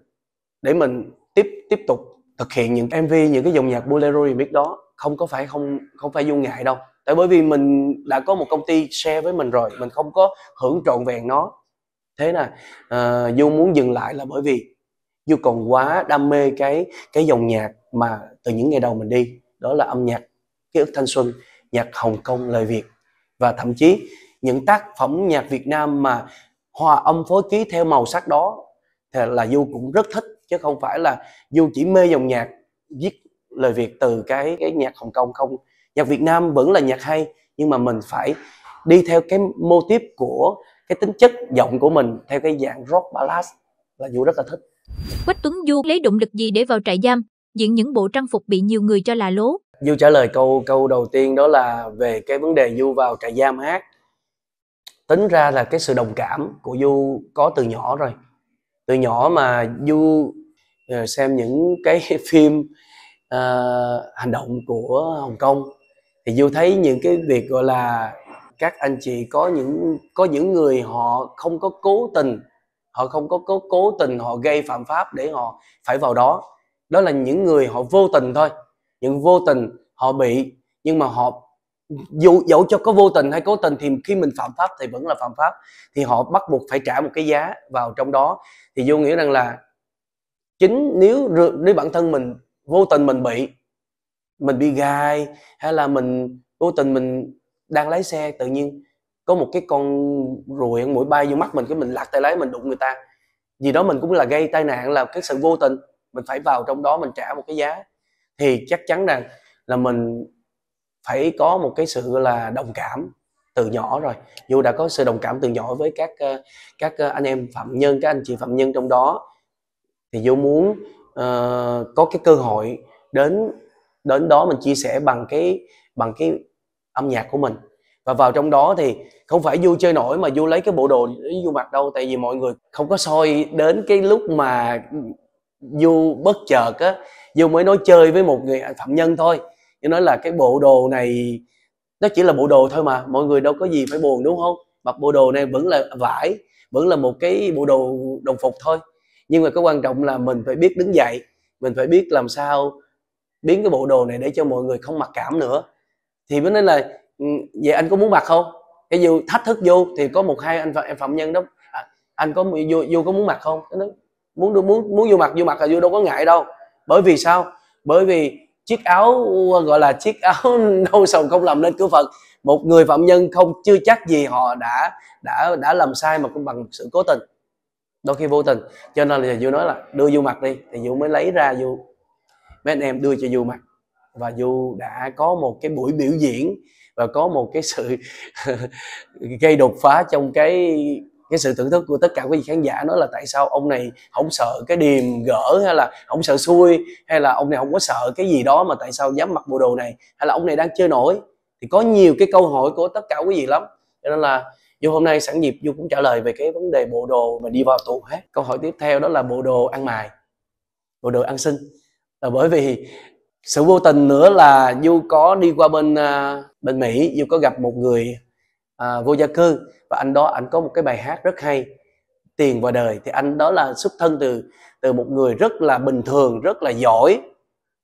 để mình tiếp tiếp tục thực hiện những mv những cái dòng nhạc bolero remix đó không có phải không không phải vô ngại đâu tại bởi vì mình đã có một công ty share với mình rồi mình không có hưởng trọn vẹn nó thế là uh, ờ, du muốn dừng lại là bởi vì du còn quá đam mê cái cái dòng nhạc mà từ những ngày đầu mình đi đó là âm nhạc ký ức thanh xuân nhạc hồng kông lời việt và thậm chí những tác phẩm nhạc Việt Nam mà hòa âm phối khí theo màu sắc đó thì là Du cũng rất thích chứ không phải là Du chỉ mê dòng nhạc viết lời Việt từ cái cái nhạc Hồng Kông không nhạc Việt Nam vẫn là nhạc hay nhưng mà mình phải đi theo cái mô tiếp của cái tính chất giọng của mình theo cái dạng rock ballad là Du rất là thích Quách Tuấn Du lấy động lực gì để vào trại giam diện những bộ trang phục bị nhiều người cho là lố Du trả lời câu câu đầu tiên đó là về cái vấn đề Du vào trại giam hát tính ra là cái sự đồng cảm của du có từ nhỏ rồi từ nhỏ mà du ờ, xem những cái phim uh, hành động của hồng kông thì du thấy những cái việc gọi là các anh chị có những có những người họ không có cố tình họ không có cố cố tình họ gây phạm pháp để họ phải vào đó đó là những người họ vô tình thôi những vô tình họ bị nhưng mà họ dù dẫu cho có vô tình hay cố tình thì khi mình phạm pháp thì vẫn là phạm pháp thì họ bắt buộc phải trả một cái giá vào trong đó thì vô nghĩa rằng là chính nếu nếu bản thân mình vô tình mình bị mình bị gai hay là mình vô tình mình đang lái xe tự nhiên có một cái con ruồi mũi bay vô mắt mình cái mình lạc tay lái mình đụng người ta gì đó mình cũng là gây tai nạn là cái sự vô tình mình phải vào trong đó mình trả một cái giá thì chắc chắn rằng là mình phải có một cái sự là đồng cảm từ nhỏ rồi dù đã có sự đồng cảm từ nhỏ với các ờ, các ờ, anh em phạm nhân các anh chị phạm nhân trong đó thì vô muốn uh, có cái cơ hội đến đến đó mình chia sẻ bằng cái bằng cái âm nhạc của mình và vào trong đó thì không phải du chơi nổi mà du lấy cái bộ đồ du mặc đâu tại vì mọi người không có soi đến cái lúc mà du bất chợt á du mới nói chơi với một người phạm nhân thôi nhưng nói là cái bộ đồ này nó chỉ là bộ đồ thôi mà mọi người đâu có gì phải buồn đúng không mặc bộ đồ này vẫn là vải vẫn là một cái bộ đồ đồng phục thôi nhưng mà cái quan trọng là mình phải biết đứng dậy mình phải biết làm sao biến cái bộ đồ này để cho mọi người không mặc cảm nữa thì mới nói là ừ, vậy anh có muốn mặc không cái dù thách thức vô thì có một hai anh em phạm nhân đó à, anh có vô vô có muốn mặc không muốn muốn muốn vô mặc vô mặt là vô đâu có ngại đâu bởi vì sao bởi vì chiếc áo gọi là chiếc áo nâu sầu không làm nên cửa phật một người phạm nhân không chưa chắc gì họ đã đã đã làm sai mà cũng bằng sự cố tình đôi khi vô tình cho nên là du nói là đưa du mặt đi thì du mới lấy ra du mấy anh em đưa cho du mặt và du đã có một cái buổi biểu diễn và có một cái sự gây đột phá trong cái cái sự thưởng thức của tất cả quý vị khán giả đó là tại sao ông này không sợ cái điềm gỡ hay là không sợ xui hay là ông này không có sợ cái gì đó mà tại sao dám mặc bộ đồ này hay là ông này đang chơi nổi thì có nhiều cái câu hỏi của tất cả quý vị lắm cho nên là dù hôm nay sẵn dịp Du cũng trả lời về cái vấn đề bộ đồ mà đi vào tủ hết câu hỏi tiếp theo đó là bộ đồ ăn mài bộ đồ ăn xin là bởi vì sự vô tình nữa là Du có đi qua bên uh, bên Mỹ Du có gặp một người uh, vô gia cư và anh đó anh có một cái bài hát rất hay tiền và đời thì anh đó là xuất thân từ từ một người rất là bình thường rất là giỏi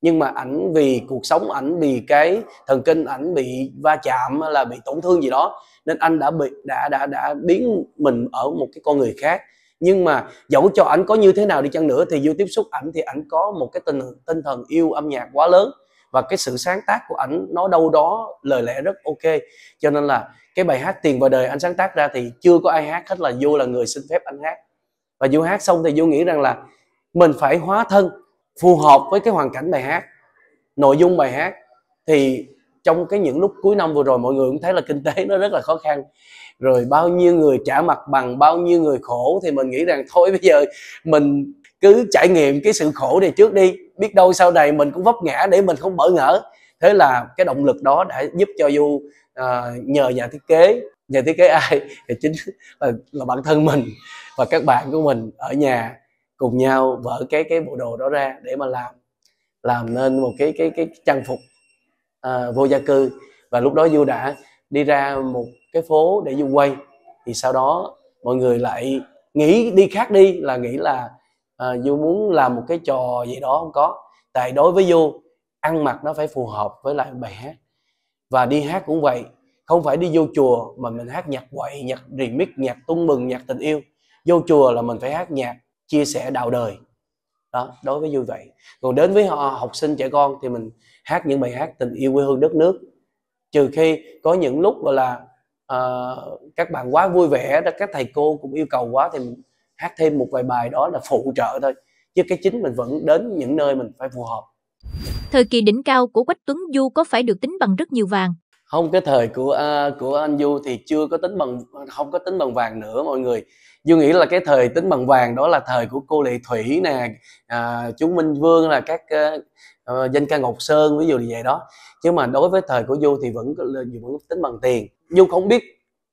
nhưng mà ảnh vì cuộc sống ảnh vì cái thần kinh ảnh bị va chạm là bị tổn thương gì đó nên anh đã bị đã đã đã biến mình ở một cái con người khác nhưng mà dẫu cho ảnh có như thế nào đi chăng nữa thì vô tiếp xúc ảnh thì ảnh có một cái tinh tinh thần yêu âm nhạc quá lớn và cái sự sáng tác của ảnh nó đâu đó lời lẽ rất ok cho nên là cái bài hát tiền vào đời anh sáng tác ra thì chưa có ai hát hết là du là người xin phép anh hát và du hát xong thì du nghĩ rằng là mình phải hóa thân phù hợp với cái hoàn cảnh bài hát nội dung bài hát thì trong cái những lúc cuối năm vừa rồi mọi người cũng thấy là kinh tế nó rất là khó khăn rồi bao nhiêu người trả mặt bằng bao nhiêu người khổ thì mình nghĩ rằng thôi bây giờ mình cứ trải nghiệm cái sự khổ này trước đi biết đâu sau này mình cũng vấp ngã để mình không bỡ ngỡ thế là cái động lực đó đã giúp cho du uh, ờ, nhờ nhà thiết kế nhà thiết kế ai thì chính là, là bản thân mình và các bạn của mình ở nhà cùng nhau vỡ cái cái bộ đồ đó ra để mà làm làm nên một cái cái cái trang phục uh, vô gia cư và lúc đó du đã đi ra một cái phố để du quay thì sau đó mọi người lại nghĩ đi khác đi là nghĩ là uh, ờ, du muốn làm một cái trò gì đó không có tại đối với du ăn mặc nó phải phù hợp với lại bài hát và đi hát cũng vậy không phải đi vô chùa mà mình hát nhạc quậy nhạc remix nhạc tung mừng nhạc tình yêu vô chùa là mình phải hát nhạc chia sẻ đạo đời đó đối với như vậy còn đến với họ học sinh trẻ con thì mình hát những bài hát tình yêu quê hương đất nước trừ khi có những lúc gọi là uh, các bạn quá vui vẻ đó các thầy cô cũng yêu cầu quá thì mình hát thêm một vài bài đó là phụ trợ thôi chứ cái chính mình vẫn đến những nơi mình phải phù hợp Thời kỳ đỉnh cao của Quách Tuấn Du có phải được tính bằng rất nhiều vàng? Không, cái thời của uh, của anh Du thì chưa có tính bằng không có tính bằng vàng nữa mọi người. Du nghĩ là cái thời tính bằng vàng đó là thời của cô Lệ Thủy nè, uh, chú Minh Vương là các uh, uh, danh ca Ngọc Sơn ví dụ như vậy đó. Chứ mà đối với thời của Du thì vẫn vẫn tính bằng tiền. Du không biết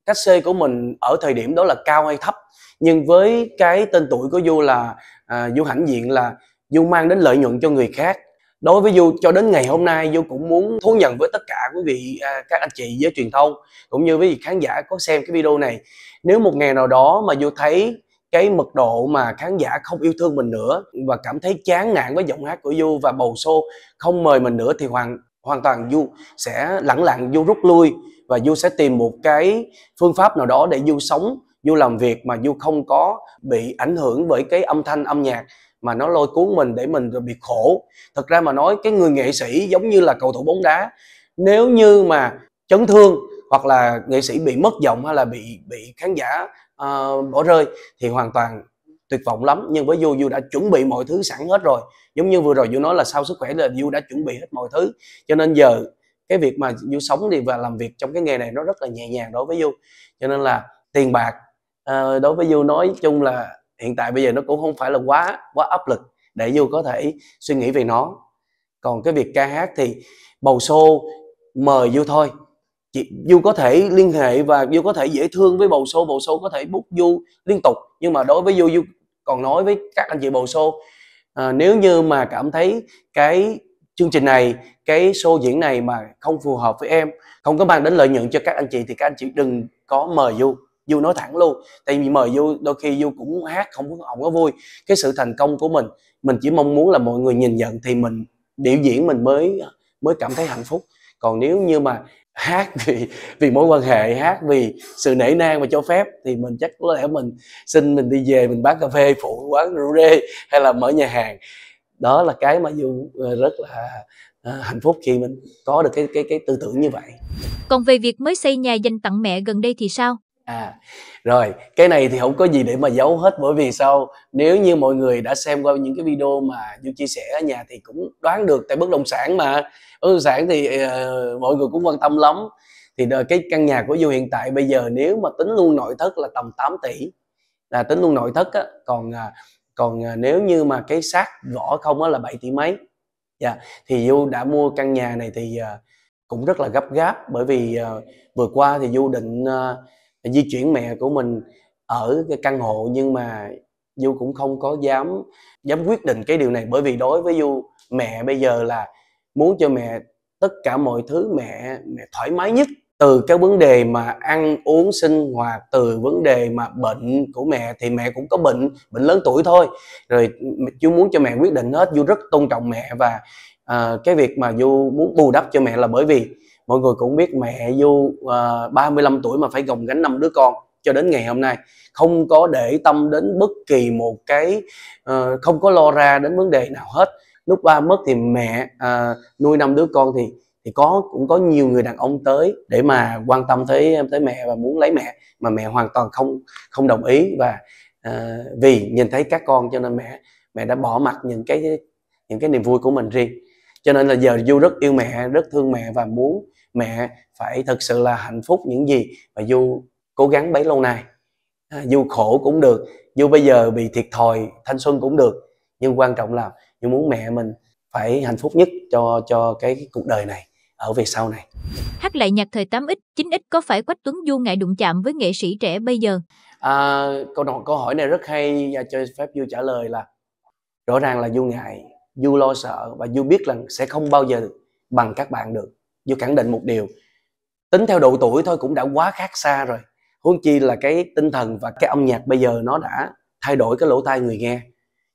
cách C của mình ở thời điểm đó là cao hay thấp nhưng với cái tên tuổi của Du là à, Du hãnh diện là Du mang đến lợi nhuận cho người khác đối với du cho đến ngày hôm nay du cũng muốn thú nhận với tất cả quý vị à, các anh chị giới truyền thông cũng như với vị khán giả có xem cái video này nếu một ngày nào đó mà du thấy cái mật độ mà khán giả không yêu thương mình nữa và cảm thấy chán nản với giọng hát của du và bầu xô không mời mình nữa thì hoàn hoàn toàn du sẽ lẳng lặng du rút lui và du sẽ tìm một cái phương pháp nào đó để du sống du làm việc mà du không có bị ảnh hưởng bởi cái âm thanh âm nhạc mà nó lôi cuốn mình để mình rồi bị khổ Thực ra mà nói cái người nghệ sĩ giống như là cầu thủ bóng đá nếu như mà chấn thương hoặc là nghệ sĩ bị mất giọng hay là bị bị khán giả uh, bỏ rơi thì hoàn toàn tuyệt vọng lắm nhưng với Du Du đã chuẩn bị mọi thứ sẵn hết rồi giống như vừa rồi Du nói là sau sức khỏe là Du đã chuẩn bị hết mọi thứ cho nên giờ cái việc mà Du sống đi và làm việc trong cái nghề này nó rất là nhẹ nhàng đối với Du cho nên là tiền bạc uh, đối với Du nói chung là hiện tại bây giờ nó cũng không phải là quá quá áp lực để vô có thể suy nghĩ về nó còn cái việc ca hát thì bầu xô mời du thôi chị du có thể liên hệ và du có thể dễ thương với bầu xô bầu xô có thể bút du liên tục nhưng mà đối với du du còn nói với các anh chị bầu xô à, nếu như mà cảm thấy cái chương trình này cái show diễn này mà không phù hợp với em không có mang đến lợi nhuận cho các anh chị thì các anh chị đừng có mời du Du nói thẳng luôn tại vì mời Du đôi khi Du cũng hát không có không có vui cái sự thành công của mình mình chỉ mong muốn là mọi người nhìn nhận thì mình biểu diễn mình mới mới cảm thấy hạnh phúc còn nếu như mà hát vì vì mối quan hệ hát vì sự nể nang và cho phép thì mình chắc có lẽ mình xin mình đi về mình bán cà phê phụ quán rượu rê hay là mở nhà hàng đó là cái mà dù ờ, rất là ờ, hạnh phúc khi mình có được cái cái cái tư tưởng như vậy còn về việc mới xây nhà dành tặng mẹ gần đây thì sao à rồi cái này thì không có gì để mà giấu hết bởi vì sao nếu như mọi người đã xem qua những cái video mà du chia sẻ ở nhà thì cũng đoán được tại bất động sản mà bất động sản thì uh, mọi người cũng quan tâm lắm thì cái căn nhà của du hiện tại bây giờ nếu mà tính luôn nội thất là tầm 8 tỷ là tính luôn nội thất á, còn à, còn à, nếu như mà cái sát vỏ không á là 7 tỷ mấy dạ thì du đã mua căn nhà này thì uh, cũng rất là gấp gáp bởi vì uh, vừa qua thì du định uh, di chuyển mẹ của mình ở cái căn hộ nhưng mà du cũng không có dám dám quyết định cái điều này bởi vì đối với du mẹ bây giờ là muốn cho mẹ tất cả mọi thứ mẹ mẹ thoải mái nhất từ cái vấn đề mà ăn uống sinh hoạt từ vấn đề mà bệnh của mẹ thì mẹ cũng có bệnh bệnh lớn tuổi thôi rồi chú muốn cho mẹ quyết định hết du rất tôn trọng mẹ và uh, cái việc mà du muốn bù đắp cho mẹ là bởi vì mọi người cũng biết mẹ du à, 35 tuổi mà phải gồng gánh năm đứa con cho đến ngày hôm nay không có để tâm đến bất kỳ một cái à, không có lo ra đến vấn đề nào hết lúc ba mất thì mẹ à, nuôi năm đứa con thì thì có cũng có nhiều người đàn ông tới để mà quan tâm tới tới mẹ và muốn lấy mẹ mà mẹ hoàn toàn không không đồng ý và à, vì nhìn thấy các con cho nên mẹ mẹ đã bỏ mặt những cái những cái niềm vui của mình riêng cho nên là giờ du rất yêu mẹ rất thương mẹ và muốn mẹ phải thật sự là hạnh phúc những gì mà du cố gắng bấy lâu nay du à, khổ cũng được du bây giờ bị thiệt thòi thanh xuân cũng được nhưng quan trọng là du muốn mẹ mình phải hạnh phúc nhất cho cho cái cuộc đời này ở về sau này hát lại nhạc thời 8x 9x có phải quách tuấn du ngại đụng chạm với nghệ sĩ trẻ bây giờ à, câu nói câu hỏi này rất hay và cho phép du trả lời là rõ ràng là du ngại du lo sợ và du biết là sẽ không bao giờ bằng các bạn được Vô khẳng định một điều, tính theo độ tuổi thôi cũng đã quá khác xa rồi. Huống chi là cái tinh thần và cái âm nhạc bây giờ nó đã thay đổi cái lỗ tai người nghe.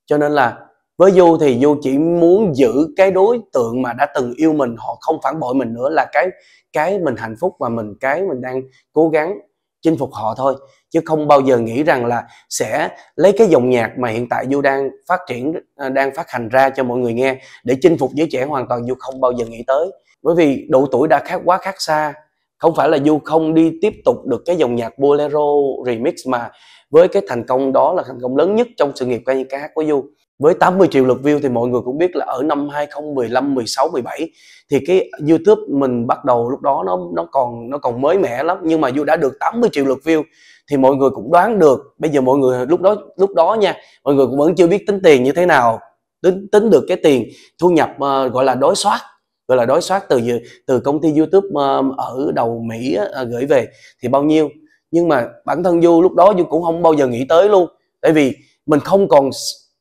Cho nên là với Du thì Du chỉ muốn giữ cái đối tượng mà đã từng yêu mình họ không phản bội mình nữa là cái cái mình hạnh phúc và mình cái mình đang cố gắng chinh phục họ thôi chứ không bao giờ nghĩ rằng là sẽ lấy cái dòng nhạc mà hiện tại Du đang phát triển à, đang phát hành ra cho mọi người nghe để chinh phục giới trẻ hoàn toàn Du không bao giờ nghĩ tới bởi vì độ tuổi đã khác quá khác xa không phải là du không đi tiếp tục được cái dòng nhạc bolero remix mà với cái thành công đó là thành công lớn nhất trong sự nghiệp ca nhạc ca của du với 80 triệu lượt view thì mọi người cũng biết là ở năm 2015, 16, 17 thì cái YouTube mình bắt đầu lúc đó nó nó còn nó còn mới mẻ lắm nhưng mà Du đã được 80 triệu lượt view thì mọi người cũng đoán được bây giờ mọi người lúc đó lúc đó nha mọi người cũng vẫn chưa biết tính tiền như thế nào tính tính được cái tiền thu nhập uh, gọi là đối soát gọi là đối soát từ từ công ty YouTube ờ, ở đầu Mỹ ờ, gửi về thì bao nhiêu nhưng mà bản thân Du lúc đó Du cũng không bao giờ nghĩ tới luôn tại vì mình không còn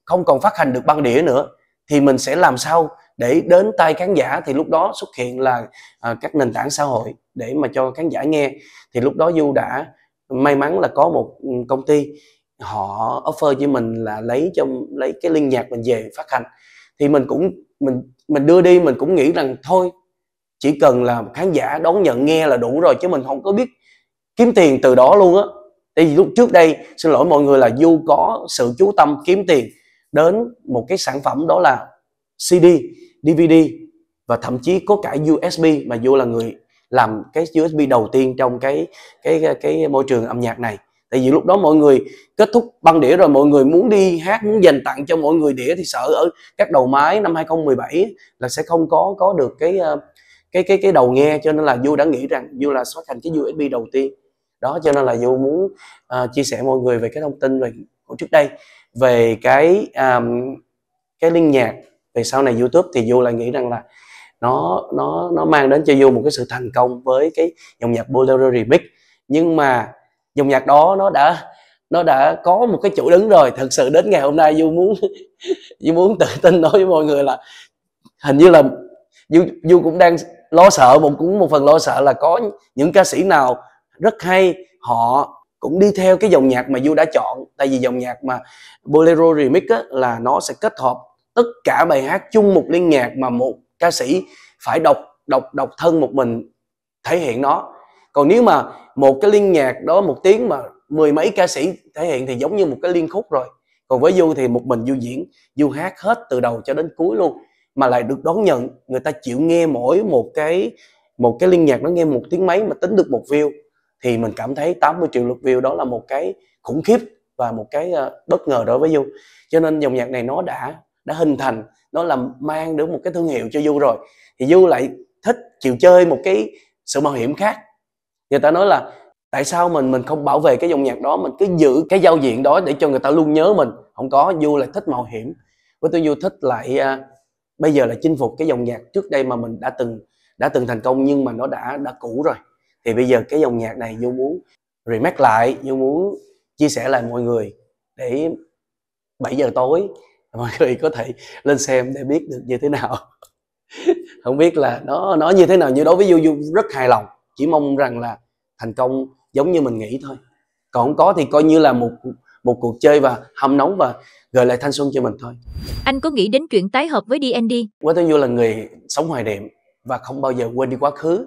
không còn phát hành được băng đĩa nữa thì mình sẽ làm sao để đến tay khán giả thì lúc đó xuất hiện là à, các nền tảng xã hội để mà cho khán giả nghe thì lúc đó Du đã may mắn là có một ừ, công ty họ offer với mình là lấy trong lấy cái link nhạc mình về phát hành thì mình cũng mình mình đưa đi mình cũng nghĩ rằng thôi chỉ cần là khán giả đón nhận nghe là đủ rồi chứ mình không có biết kiếm tiền từ đó luôn á tại vì lúc trước đây xin lỗi mọi người là du có sự chú tâm kiếm tiền đến một cái sản phẩm đó là cd dvd và thậm chí có cả usb mà du là người làm cái usb đầu tiên trong cái cái cái, cái môi trường âm nhạc này tại vì lúc đó mọi người kết thúc băng đĩa rồi mọi người muốn đi hát muốn dành tặng cho mọi người đĩa thì sợ ở các đầu máy năm 2017 là sẽ không có có được cái ờ, cái cái cái đầu nghe cho nên là du đã nghĩ rằng du là phát thành cái USB đầu tiên đó cho nên là du muốn uh, chia sẻ mọi người về cái thông tin về của trước đây về cái um, cái liên nhạc về sau này YouTube thì du lại nghĩ rằng là nó nó nó mang đến cho du một cái sự thành công với cái dòng nhạc bolero remix nhưng mà dòng nhạc đó nó đã nó đã có một cái chủ đứng rồi thật sự đến ngày hôm nay du muốn du muốn tự tin nói với mọi người là hình như là du du cũng đang lo sợ một cũng một phần lo sợ là có những ca sĩ nào rất hay họ cũng đi theo cái dòng nhạc mà du đã chọn tại vì dòng nhạc mà bolero remix á, là nó sẽ kết hợp tất cả bài hát chung một liên nhạc mà một ca sĩ phải độc độc độc thân một mình thể hiện nó còn nếu mà một cái liên nhạc đó một tiếng mà mười mấy ca sĩ thể hiện thì giống như một cái liên khúc rồi còn với du thì một mình du diễn du hát hết từ đầu cho đến cuối luôn mà lại được đón nhận người ta chịu nghe mỗi một cái một cái liên nhạc nó nghe một tiếng mấy mà tính được một view thì mình cảm thấy 80 triệu lượt view đó là một cái khủng khiếp và một cái ờ, bất ngờ đối với du cho nên dòng nhạc này nó đã đã hình thành nó làm mang được một cái thương hiệu cho du rồi thì du lại thích chịu chơi một cái sự mạo hiểm khác người ta nói là tại sao mình mình không bảo vệ cái dòng nhạc đó mình cứ giữ cái giao diện đó để cho người ta luôn nhớ mình không có du là thích mạo hiểm với tôi du thích lại à, bây giờ là chinh phục cái dòng nhạc trước đây mà mình đã từng đã từng thành công nhưng mà nó đã đã cũ rồi thì bây giờ cái dòng nhạc này du muốn remake lại du muốn chia sẻ lại mọi người để 7 giờ tối mọi người có thể lên xem để biết được như thế nào không biết là nó nó như thế nào như đối với du du rất hài lòng chỉ mong rằng là thành công giống như mình nghĩ thôi còn không có thì coi như là một một cuộc chơi và hâm nóng và gửi lại thanh xuân cho mình thôi anh có nghĩ đến chuyện tái hợp với DND quá tôi như là người sống hoài niệm và không bao giờ quên đi quá khứ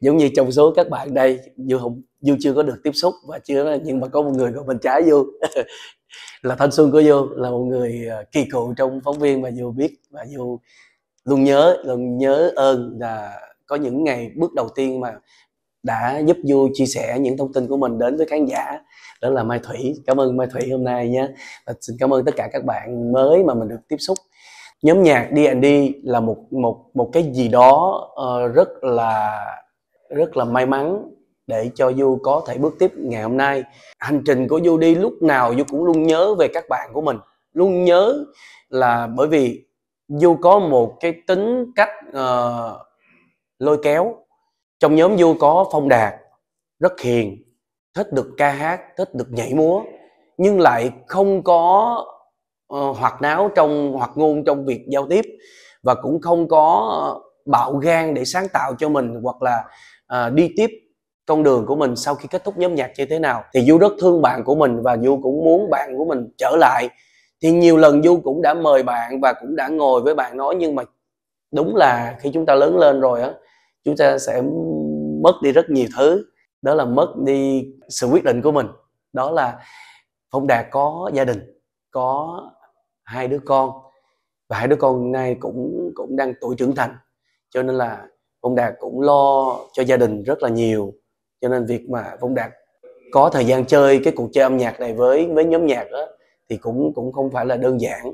giống như trong số các bạn đây dù không dù chưa có được tiếp xúc và chưa nhưng mà có một người gọi bên trái vô là thanh xuân của vô là một người ờ, kỳ cựu trong phóng viên và vô biết và vô luôn nhớ luôn nhớ ơn là có những ngày bước đầu tiên mà đã giúp vui chia sẻ những thông tin của mình đến với khán giả đó là mai thủy cảm ơn mai thủy hôm nay nhé và xin cảm ơn tất cả các bạn mới mà mình được tiếp xúc nhóm nhạc D&D là một một một cái gì đó uh, rất là rất là may mắn để cho Du có thể bước tiếp ngày hôm nay. Hành trình của Du đi lúc nào Du cũng luôn nhớ về các bạn của mình, luôn nhớ là bởi vì Du có một cái tính cách uh, lôi kéo trong nhóm du có phong đạt rất hiền thích được ca hát thích được nhảy múa nhưng lại không có uh, hoạt náo trong hoạt ngôn trong việc giao tiếp và cũng không có ờ, bạo gan để sáng tạo cho mình hoặc là uh, đi tiếp con đường của mình sau khi kết thúc nhóm nhạc như thế nào thì du rất thương bạn của mình và du cũng muốn bạn của mình trở lại thì nhiều lần du cũng đã mời bạn và cũng đã ngồi với bạn nói nhưng mà đúng là khi chúng ta lớn lên rồi á chúng ta sẽ mất đi rất nhiều thứ đó là mất đi sự quyết định của mình đó là phong đạt có gia đình có hai đứa con và hai đứa con nay cũng cũng đang tuổi trưởng thành cho nên là phong đạt cũng lo cho gia đình rất là nhiều cho nên việc mà phong đạt có thời gian chơi cái cuộc chơi âm nhạc này với với nhóm nhạc đó, thì cũng cũng không phải là đơn giản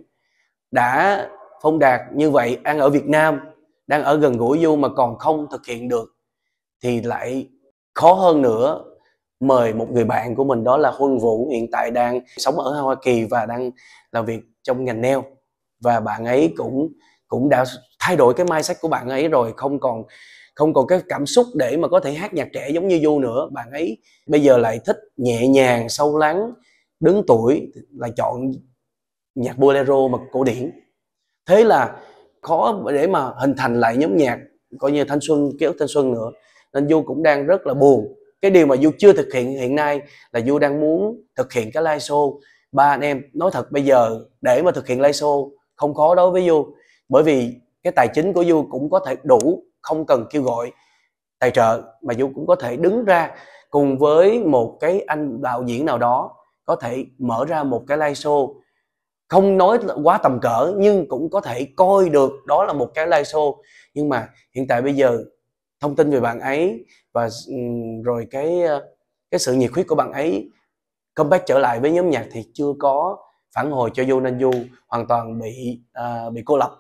đã phong đạt như vậy ăn ở việt nam đang ở gần gũi du mà còn không thực hiện được thì lại khó hơn nữa mời một người bạn của mình đó là Huân Vũ hiện tại đang sống ở Hoa Kỳ và đang làm việc trong ngành nail và bạn ấy cũng cũng đã thay đổi cái mai mindset của bạn ấy rồi không còn không còn cái cảm xúc để mà có thể hát nhạc trẻ giống như Du nữa bạn ấy bây giờ lại thích nhẹ nhàng sâu lắng đứng tuổi là chọn nhạc bolero mà cổ điển thế là khó để mà hình thành lại nhóm nhạc coi như thanh xuân ký ức thanh xuân nữa nên du cũng đang rất là buồn cái điều mà du chưa thực hiện hiện nay là du đang muốn thực hiện cái live show ba anh em nói thật bây giờ để mà thực hiện live show không khó đối với du bởi vì cái tài chính của du cũng có thể đủ không cần kêu gọi tài trợ mà du cũng có thể đứng ra cùng với một cái anh đạo diễn nào đó có thể mở ra một cái live show không nói quá tầm cỡ nhưng cũng có thể coi được đó là một cái live show nhưng mà hiện tại bây giờ thông tin về bạn ấy và rồi cái ờ, cái sự nhiệt huyết của bạn ấy comeback trở lại với nhóm nhạc thì chưa có phản hồi cho Du nên Du hoàn toàn bị à, bị cô lập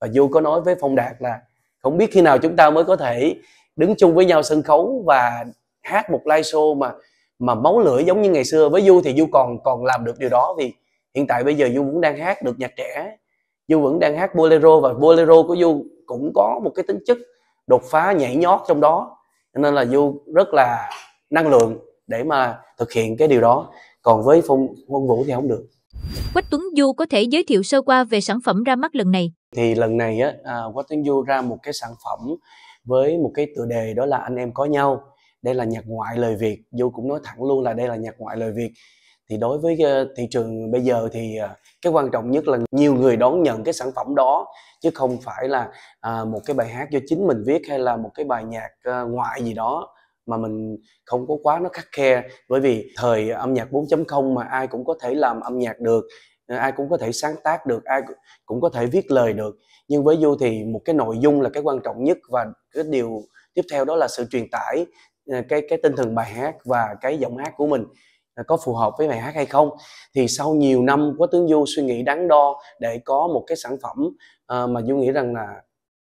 và Du có nói với Phong Đạt là không biết khi nào chúng ta mới có thể đứng chung với nhau sân khấu và hát một live show mà mà máu lửa giống như ngày xưa với Du thì Du còn còn làm được điều đó vì hiện tại bây giờ du vẫn đang hát được nhạc trẻ du vẫn đang hát bolero và bolero của du cũng có một cái tính chất đột phá nhảy nhót trong đó nên là du rất là năng lượng để mà thực hiện cái điều đó còn với phong phong vũ thì không được quách tuấn du có thể giới thiệu sơ qua về sản phẩm ra mắt lần này thì lần này á à, quách tuấn du ra một cái sản phẩm với một cái tựa đề đó là anh em có nhau đây là nhạc ngoại lời việt du cũng nói thẳng luôn là đây là nhạc ngoại lời việt thì đối với ờ, thị trường bây giờ thì ờ, cái quan trọng nhất là nhiều người đón nhận cái sản phẩm đó chứ không phải là à, một cái bài hát do chính mình viết hay là một cái bài nhạc ờ, ngoại gì đó mà mình không có quá nó khắc khe bởi vì thời âm nhạc 4.0 mà ai cũng có thể làm âm nhạc được ai cũng có thể sáng tác được ai cũng có thể viết lời được nhưng với du thì một cái nội dung là cái quan trọng nhất và cái điều tiếp theo đó là sự truyền tải cái cái tinh thần bài hát và cái giọng hát của mình Ờ, có phù hợp với bài hát hay không thì sau nhiều năm của tướng du suy nghĩ đắn đo để có một cái sản phẩm ờ, mà du nghĩ rằng là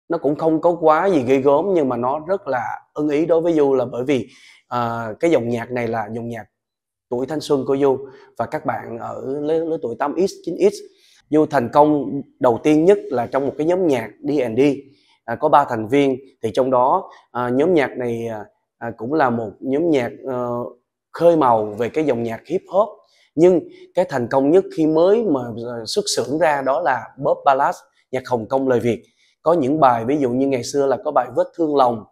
nó cũng không có quá gì ghê gớm nhưng mà nó rất là ưng ý đối với du là bởi vì uh, cái dòng nhạc này là dòng nhạc tuổi thanh xuân của du và các bạn ở lứa, lứa tuổi 8x 9x du thành công đầu tiên nhất là trong một cái nhóm nhạc D&D à, có ba thành viên thì trong đó à, nhóm nhạc này à, à, cũng là một nhóm nhạc uh, khơi màu về cái dòng nhạc hip hop nhưng cái thành công nhất khi mới mà ờ, xuất xưởng ra đó là Bob Ballad nhạc Hồng Kông lời Việt có những bài ví dụ như ngày xưa là có bài vết thương lòng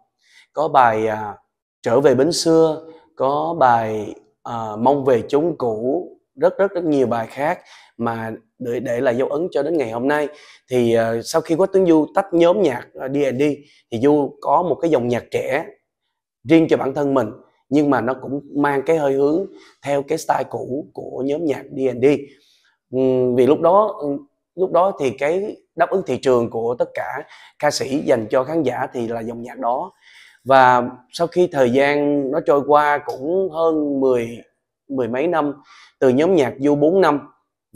có bài à, trở về bến xưa có bài à, mong về chốn cũ rất rất rất nhiều bài khác mà để để là dấu ấn cho đến ngày hôm nay thì uh, sau khi Quách Tuấn Du tách nhóm nhạc D&D ờ, thì Du có một cái dòng nhạc trẻ riêng cho bản thân mình nhưng mà nó cũng mang cái hơi hướng theo cái style cũ của nhóm nhạc D&D ừ, vì lúc đó ừ, lúc đó thì cái đáp ứng thị trường của tất cả ca sĩ dành cho khán giả thì là dòng nhạc đó và sau khi thời gian nó trôi qua cũng hơn 10 mười mấy năm từ nhóm nhạc du 4 năm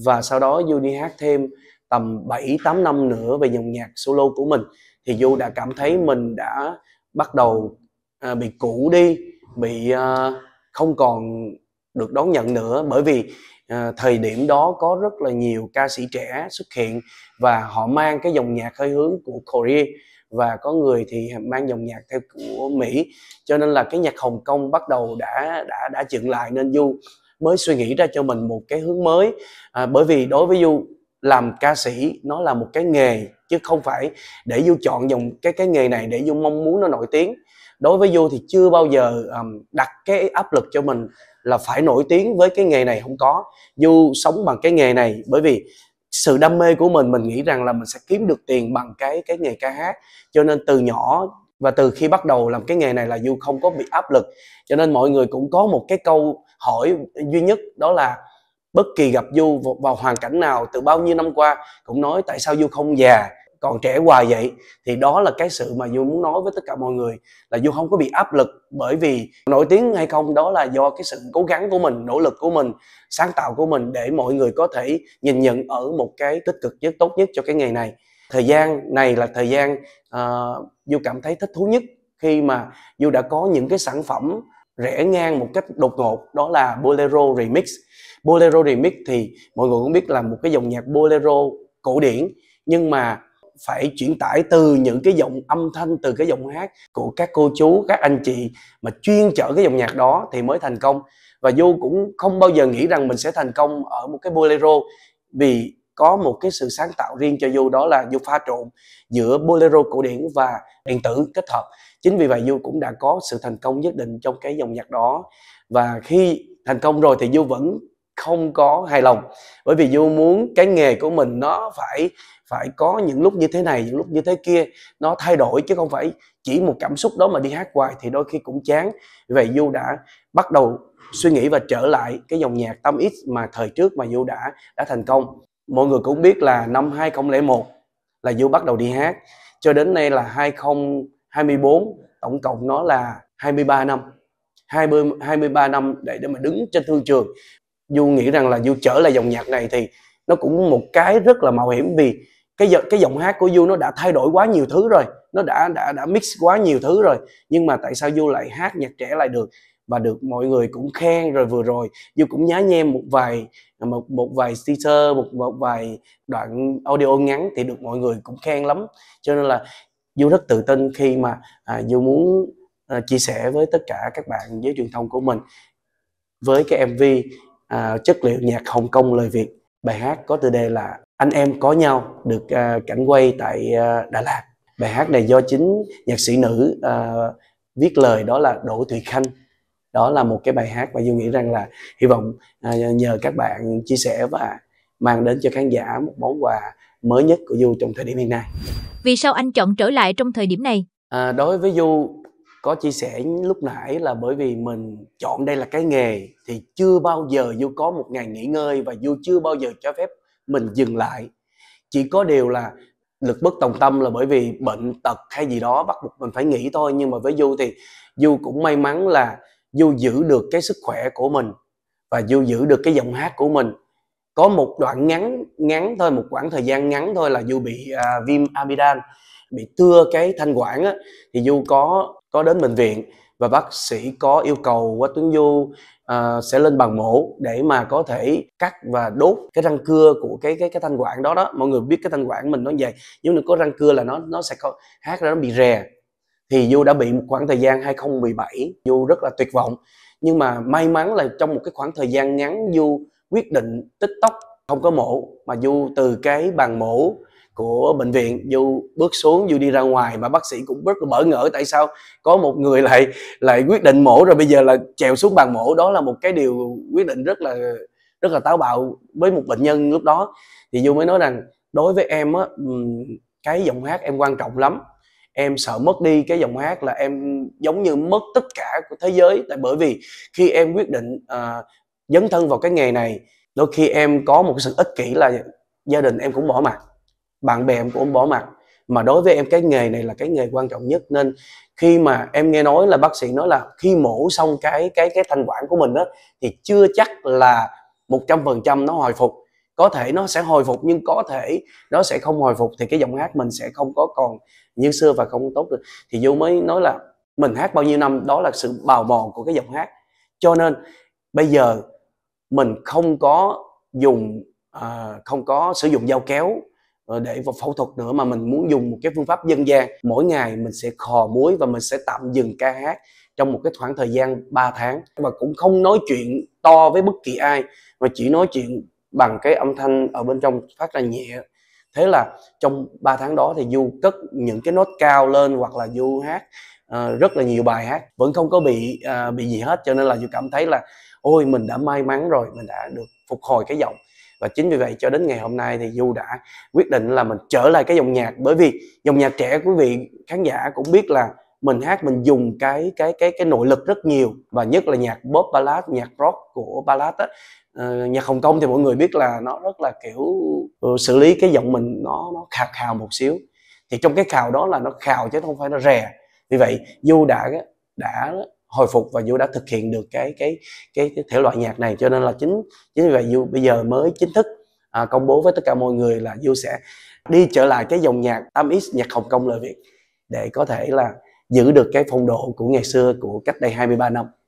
và sau đó Du đi hát thêm tầm 7 8 năm nữa về dòng nhạc solo của mình thì Du đã cảm thấy mình đã bắt đầu à, bị cũ đi bị uh, không còn được đón nhận nữa bởi vì uh, thời điểm đó có rất là nhiều ca sĩ trẻ xuất hiện và họ mang cái dòng nhạc hơi hướng của Korea và có người thì mang dòng nhạc theo của Mỹ cho nên là cái nhạc Hồng Kông bắt đầu đã đã đã dựng lại nên Du mới suy nghĩ ra cho mình một cái hướng mới à, bởi vì đối với Du làm ca sĩ nó là một cái nghề chứ không phải để Du chọn dòng cái cái nghề này để Du mong muốn nó nổi tiếng đối với du thì chưa bao giờ um, đặt cái áp lực cho mình là phải nổi tiếng với cái nghề này không có du sống bằng cái nghề này bởi vì sự đam mê của mình mình nghĩ rằng là mình sẽ kiếm được tiền bằng cái cái nghề ca hát cho nên từ nhỏ và từ khi bắt đầu làm cái nghề này là du không có bị áp lực cho nên mọi người cũng có một cái câu hỏi duy nhất đó là bất kỳ gặp du vào hoàn cảnh nào từ bao nhiêu năm qua cũng nói tại sao du không già còn trẻ hoài vậy thì đó là cái sự mà du muốn nói với tất cả mọi người là du không có bị áp lực bởi vì nổi tiếng hay không đó là do cái sự cố gắng của mình nỗ lực của mình sáng tạo của mình để mọi người có thể nhìn nhận ở một cái tích cực nhất tốt nhất cho cái nghề này thời gian này là thời gian uh, ờ, du cảm thấy thích thú nhất khi mà du đã có những cái sản phẩm rẻ ngang một cách đột ngột đó là bolero remix bolero remix thì mọi người cũng biết là một cái dòng nhạc bolero cổ điển nhưng mà phải chuyển tải từ những cái giọng âm thanh từ cái giọng hát của các cô chú các anh chị mà chuyên chở cái dòng nhạc đó thì mới thành công và du cũng không bao giờ nghĩ rằng mình sẽ thành công ở một cái bolero vì có một cái sự sáng tạo riêng cho du đó là du pha trộn giữa bolero cổ điển và điện tử kết hợp chính vì vậy du cũng đã có sự thành công nhất định trong cái dòng nhạc đó và khi thành công rồi thì du vẫn không có hài lòng bởi vì du muốn cái nghề của mình nó phải phải có những lúc như thế này những lúc như thế kia nó thay đổi chứ không phải chỉ một cảm xúc đó mà đi hát hoài thì đôi khi cũng chán vậy du đã bắt đầu suy nghĩ và trở lại cái dòng nhạc tâm x mà thời trước mà du đã đã thành công mọi người cũng biết là năm 2001 là du bắt đầu đi hát cho đến nay là 2024 tổng cộng nó là 23 năm 20 23 năm để để mà đứng trên thương trường du nghĩ rằng là du trở lại dòng nhạc này thì nó cũng một cái rất là mạo hiểm vì cái cái giọng hát của Du nó đã thay đổi quá nhiều thứ rồi nó đã đã đã mix quá nhiều thứ rồi nhưng mà tại sao Du lại hát nhạc trẻ lại được và được mọi người cũng khen rồi vừa rồi Du cũng nhá nhem một vài một một vài teaser một một vài đoạn audio ngắn thì được mọi người cũng khen lắm cho nên là Du rất tự tin khi mà à, Du muốn à, chia sẻ với tất cả các bạn giới truyền thông của mình với cái MV à, chất liệu nhạc Hồng Kông lời Việt bài hát có tựa đề là anh em có nhau được uh, cảnh quay tại uh, Đà Lạt bài hát này do chính nhạc sĩ nữ uh, viết lời đó là Đỗ Thùy Khanh đó là một cái bài hát và Dương nghĩ rằng là hy vọng uh, nhờ các bạn chia sẻ và mang đến cho khán giả một món quà mới nhất của Du trong thời điểm hiện nay vì sao anh chọn trở lại trong thời điểm này à, đối với Du có chia sẻ lúc nãy là bởi vì mình chọn đây là cái nghề thì chưa bao giờ Du có một ngày nghỉ ngơi và Du chưa bao giờ cho phép mình dừng lại chỉ có điều là lực bất tòng tâm là bởi vì bệnh tật hay gì đó bắt buộc mình phải nghỉ thôi nhưng mà với du thì du cũng may mắn là du giữ được cái sức khỏe của mình và du giữ được cái giọng hát của mình có một đoạn ngắn ngắn thôi một khoảng thời gian ngắn thôi là du bị à, viêm amidan bị tưa cái thanh quản á, thì du có có đến bệnh viện và bác sĩ có yêu cầu quá Tuấn Du à, sẽ lên bàn mổ để mà có thể cắt và đốt cái răng cưa của cái cái cái thanh quản đó đó mọi người biết cái thanh quản mình nó vậy nếu như có răng cưa là nó nó sẽ có hát ra nó bị rè thì Du đã bị một khoảng thời gian 2017 Du rất là tuyệt vọng nhưng mà may mắn là trong một cái khoảng thời gian ngắn Du quyết định tích tốc không có mổ mà Du từ cái bàn mổ của bệnh viện du bước xuống du đi ra ngoài mà bác sĩ cũng rất là bỡ ngỡ tại sao có một người lại lại quyết định mổ rồi bây giờ là trèo xuống bàn mổ đó là một cái điều quyết định rất là rất là táo bạo với một bệnh nhân lúc đó thì du mới nói rằng đối với em á cái giọng hát em quan trọng lắm em sợ mất đi cái giọng hát là em giống như mất tất cả của thế giới tại bởi vì khi em quyết định uh, dấn thân vào cái nghề này đôi khi em có một sự ích kỷ là gia đình em cũng bỏ mặt bạn bè em cũng bỏ mặt mà đối với em cái nghề này là cái nghề quan trọng nhất nên khi mà em nghe nói là bác sĩ nói là khi mổ xong cái cái cái thanh quản của mình đó thì chưa chắc là một trăm phần trăm nó hồi phục có thể nó sẽ hồi phục nhưng có thể nó sẽ không hồi phục thì cái giọng hát mình sẽ không có còn như xưa và không tốt được thì du mới nói là mình hát bao nhiêu năm đó là sự bào mòn của cái giọng hát cho nên bây giờ mình không có dùng uh, không có sử dụng dao kéo Ờ, để vào phẫu thuật nữa mà mình muốn dùng một cái phương pháp dân gian mỗi ngày mình sẽ khò muối và mình sẽ tạm dừng ca hát trong một cái khoảng thời gian 3 tháng và cũng không nói chuyện to với bất kỳ ai mà chỉ nói chuyện bằng cái âm thanh ở bên trong phát ra nhẹ thế là trong 3 tháng đó thì du cất những cái nốt cao lên hoặc là du hát uh, rất là nhiều bài hát vẫn không có bị uh, bị gì hết cho nên là du cảm thấy là ôi mình đã may mắn rồi mình đã được phục hồi cái giọng và chính vì vậy cho đến ngày hôm nay thì du đã quyết định là mình trở lại cái dòng nhạc bởi vì dòng nhạc trẻ quý vị khán giả cũng biết là mình hát mình dùng cái cái cái cái nội lực rất nhiều và nhất là nhạc pop ballad nhạc rock của ballad á uh, nhạc hồng kông thì mọi người biết là nó rất là kiểu uh, xử lý cái giọng mình nó nó khạc khào một xíu thì trong cái khào đó là nó khào chứ không phải nó rè vì vậy du đã đã hồi phục và Du đã thực hiện được cái cái cái, cái thể loại nhạc này cho nên là chính chính vì vậy Du bây giờ mới chính thức à, công bố với tất cả mọi người là Du sẽ đi trở lại cái dòng nhạc 8x nhạc Hồng Kông lời Việt để có thể là giữ được cái phong độ của ngày xưa của cách đây 23 năm.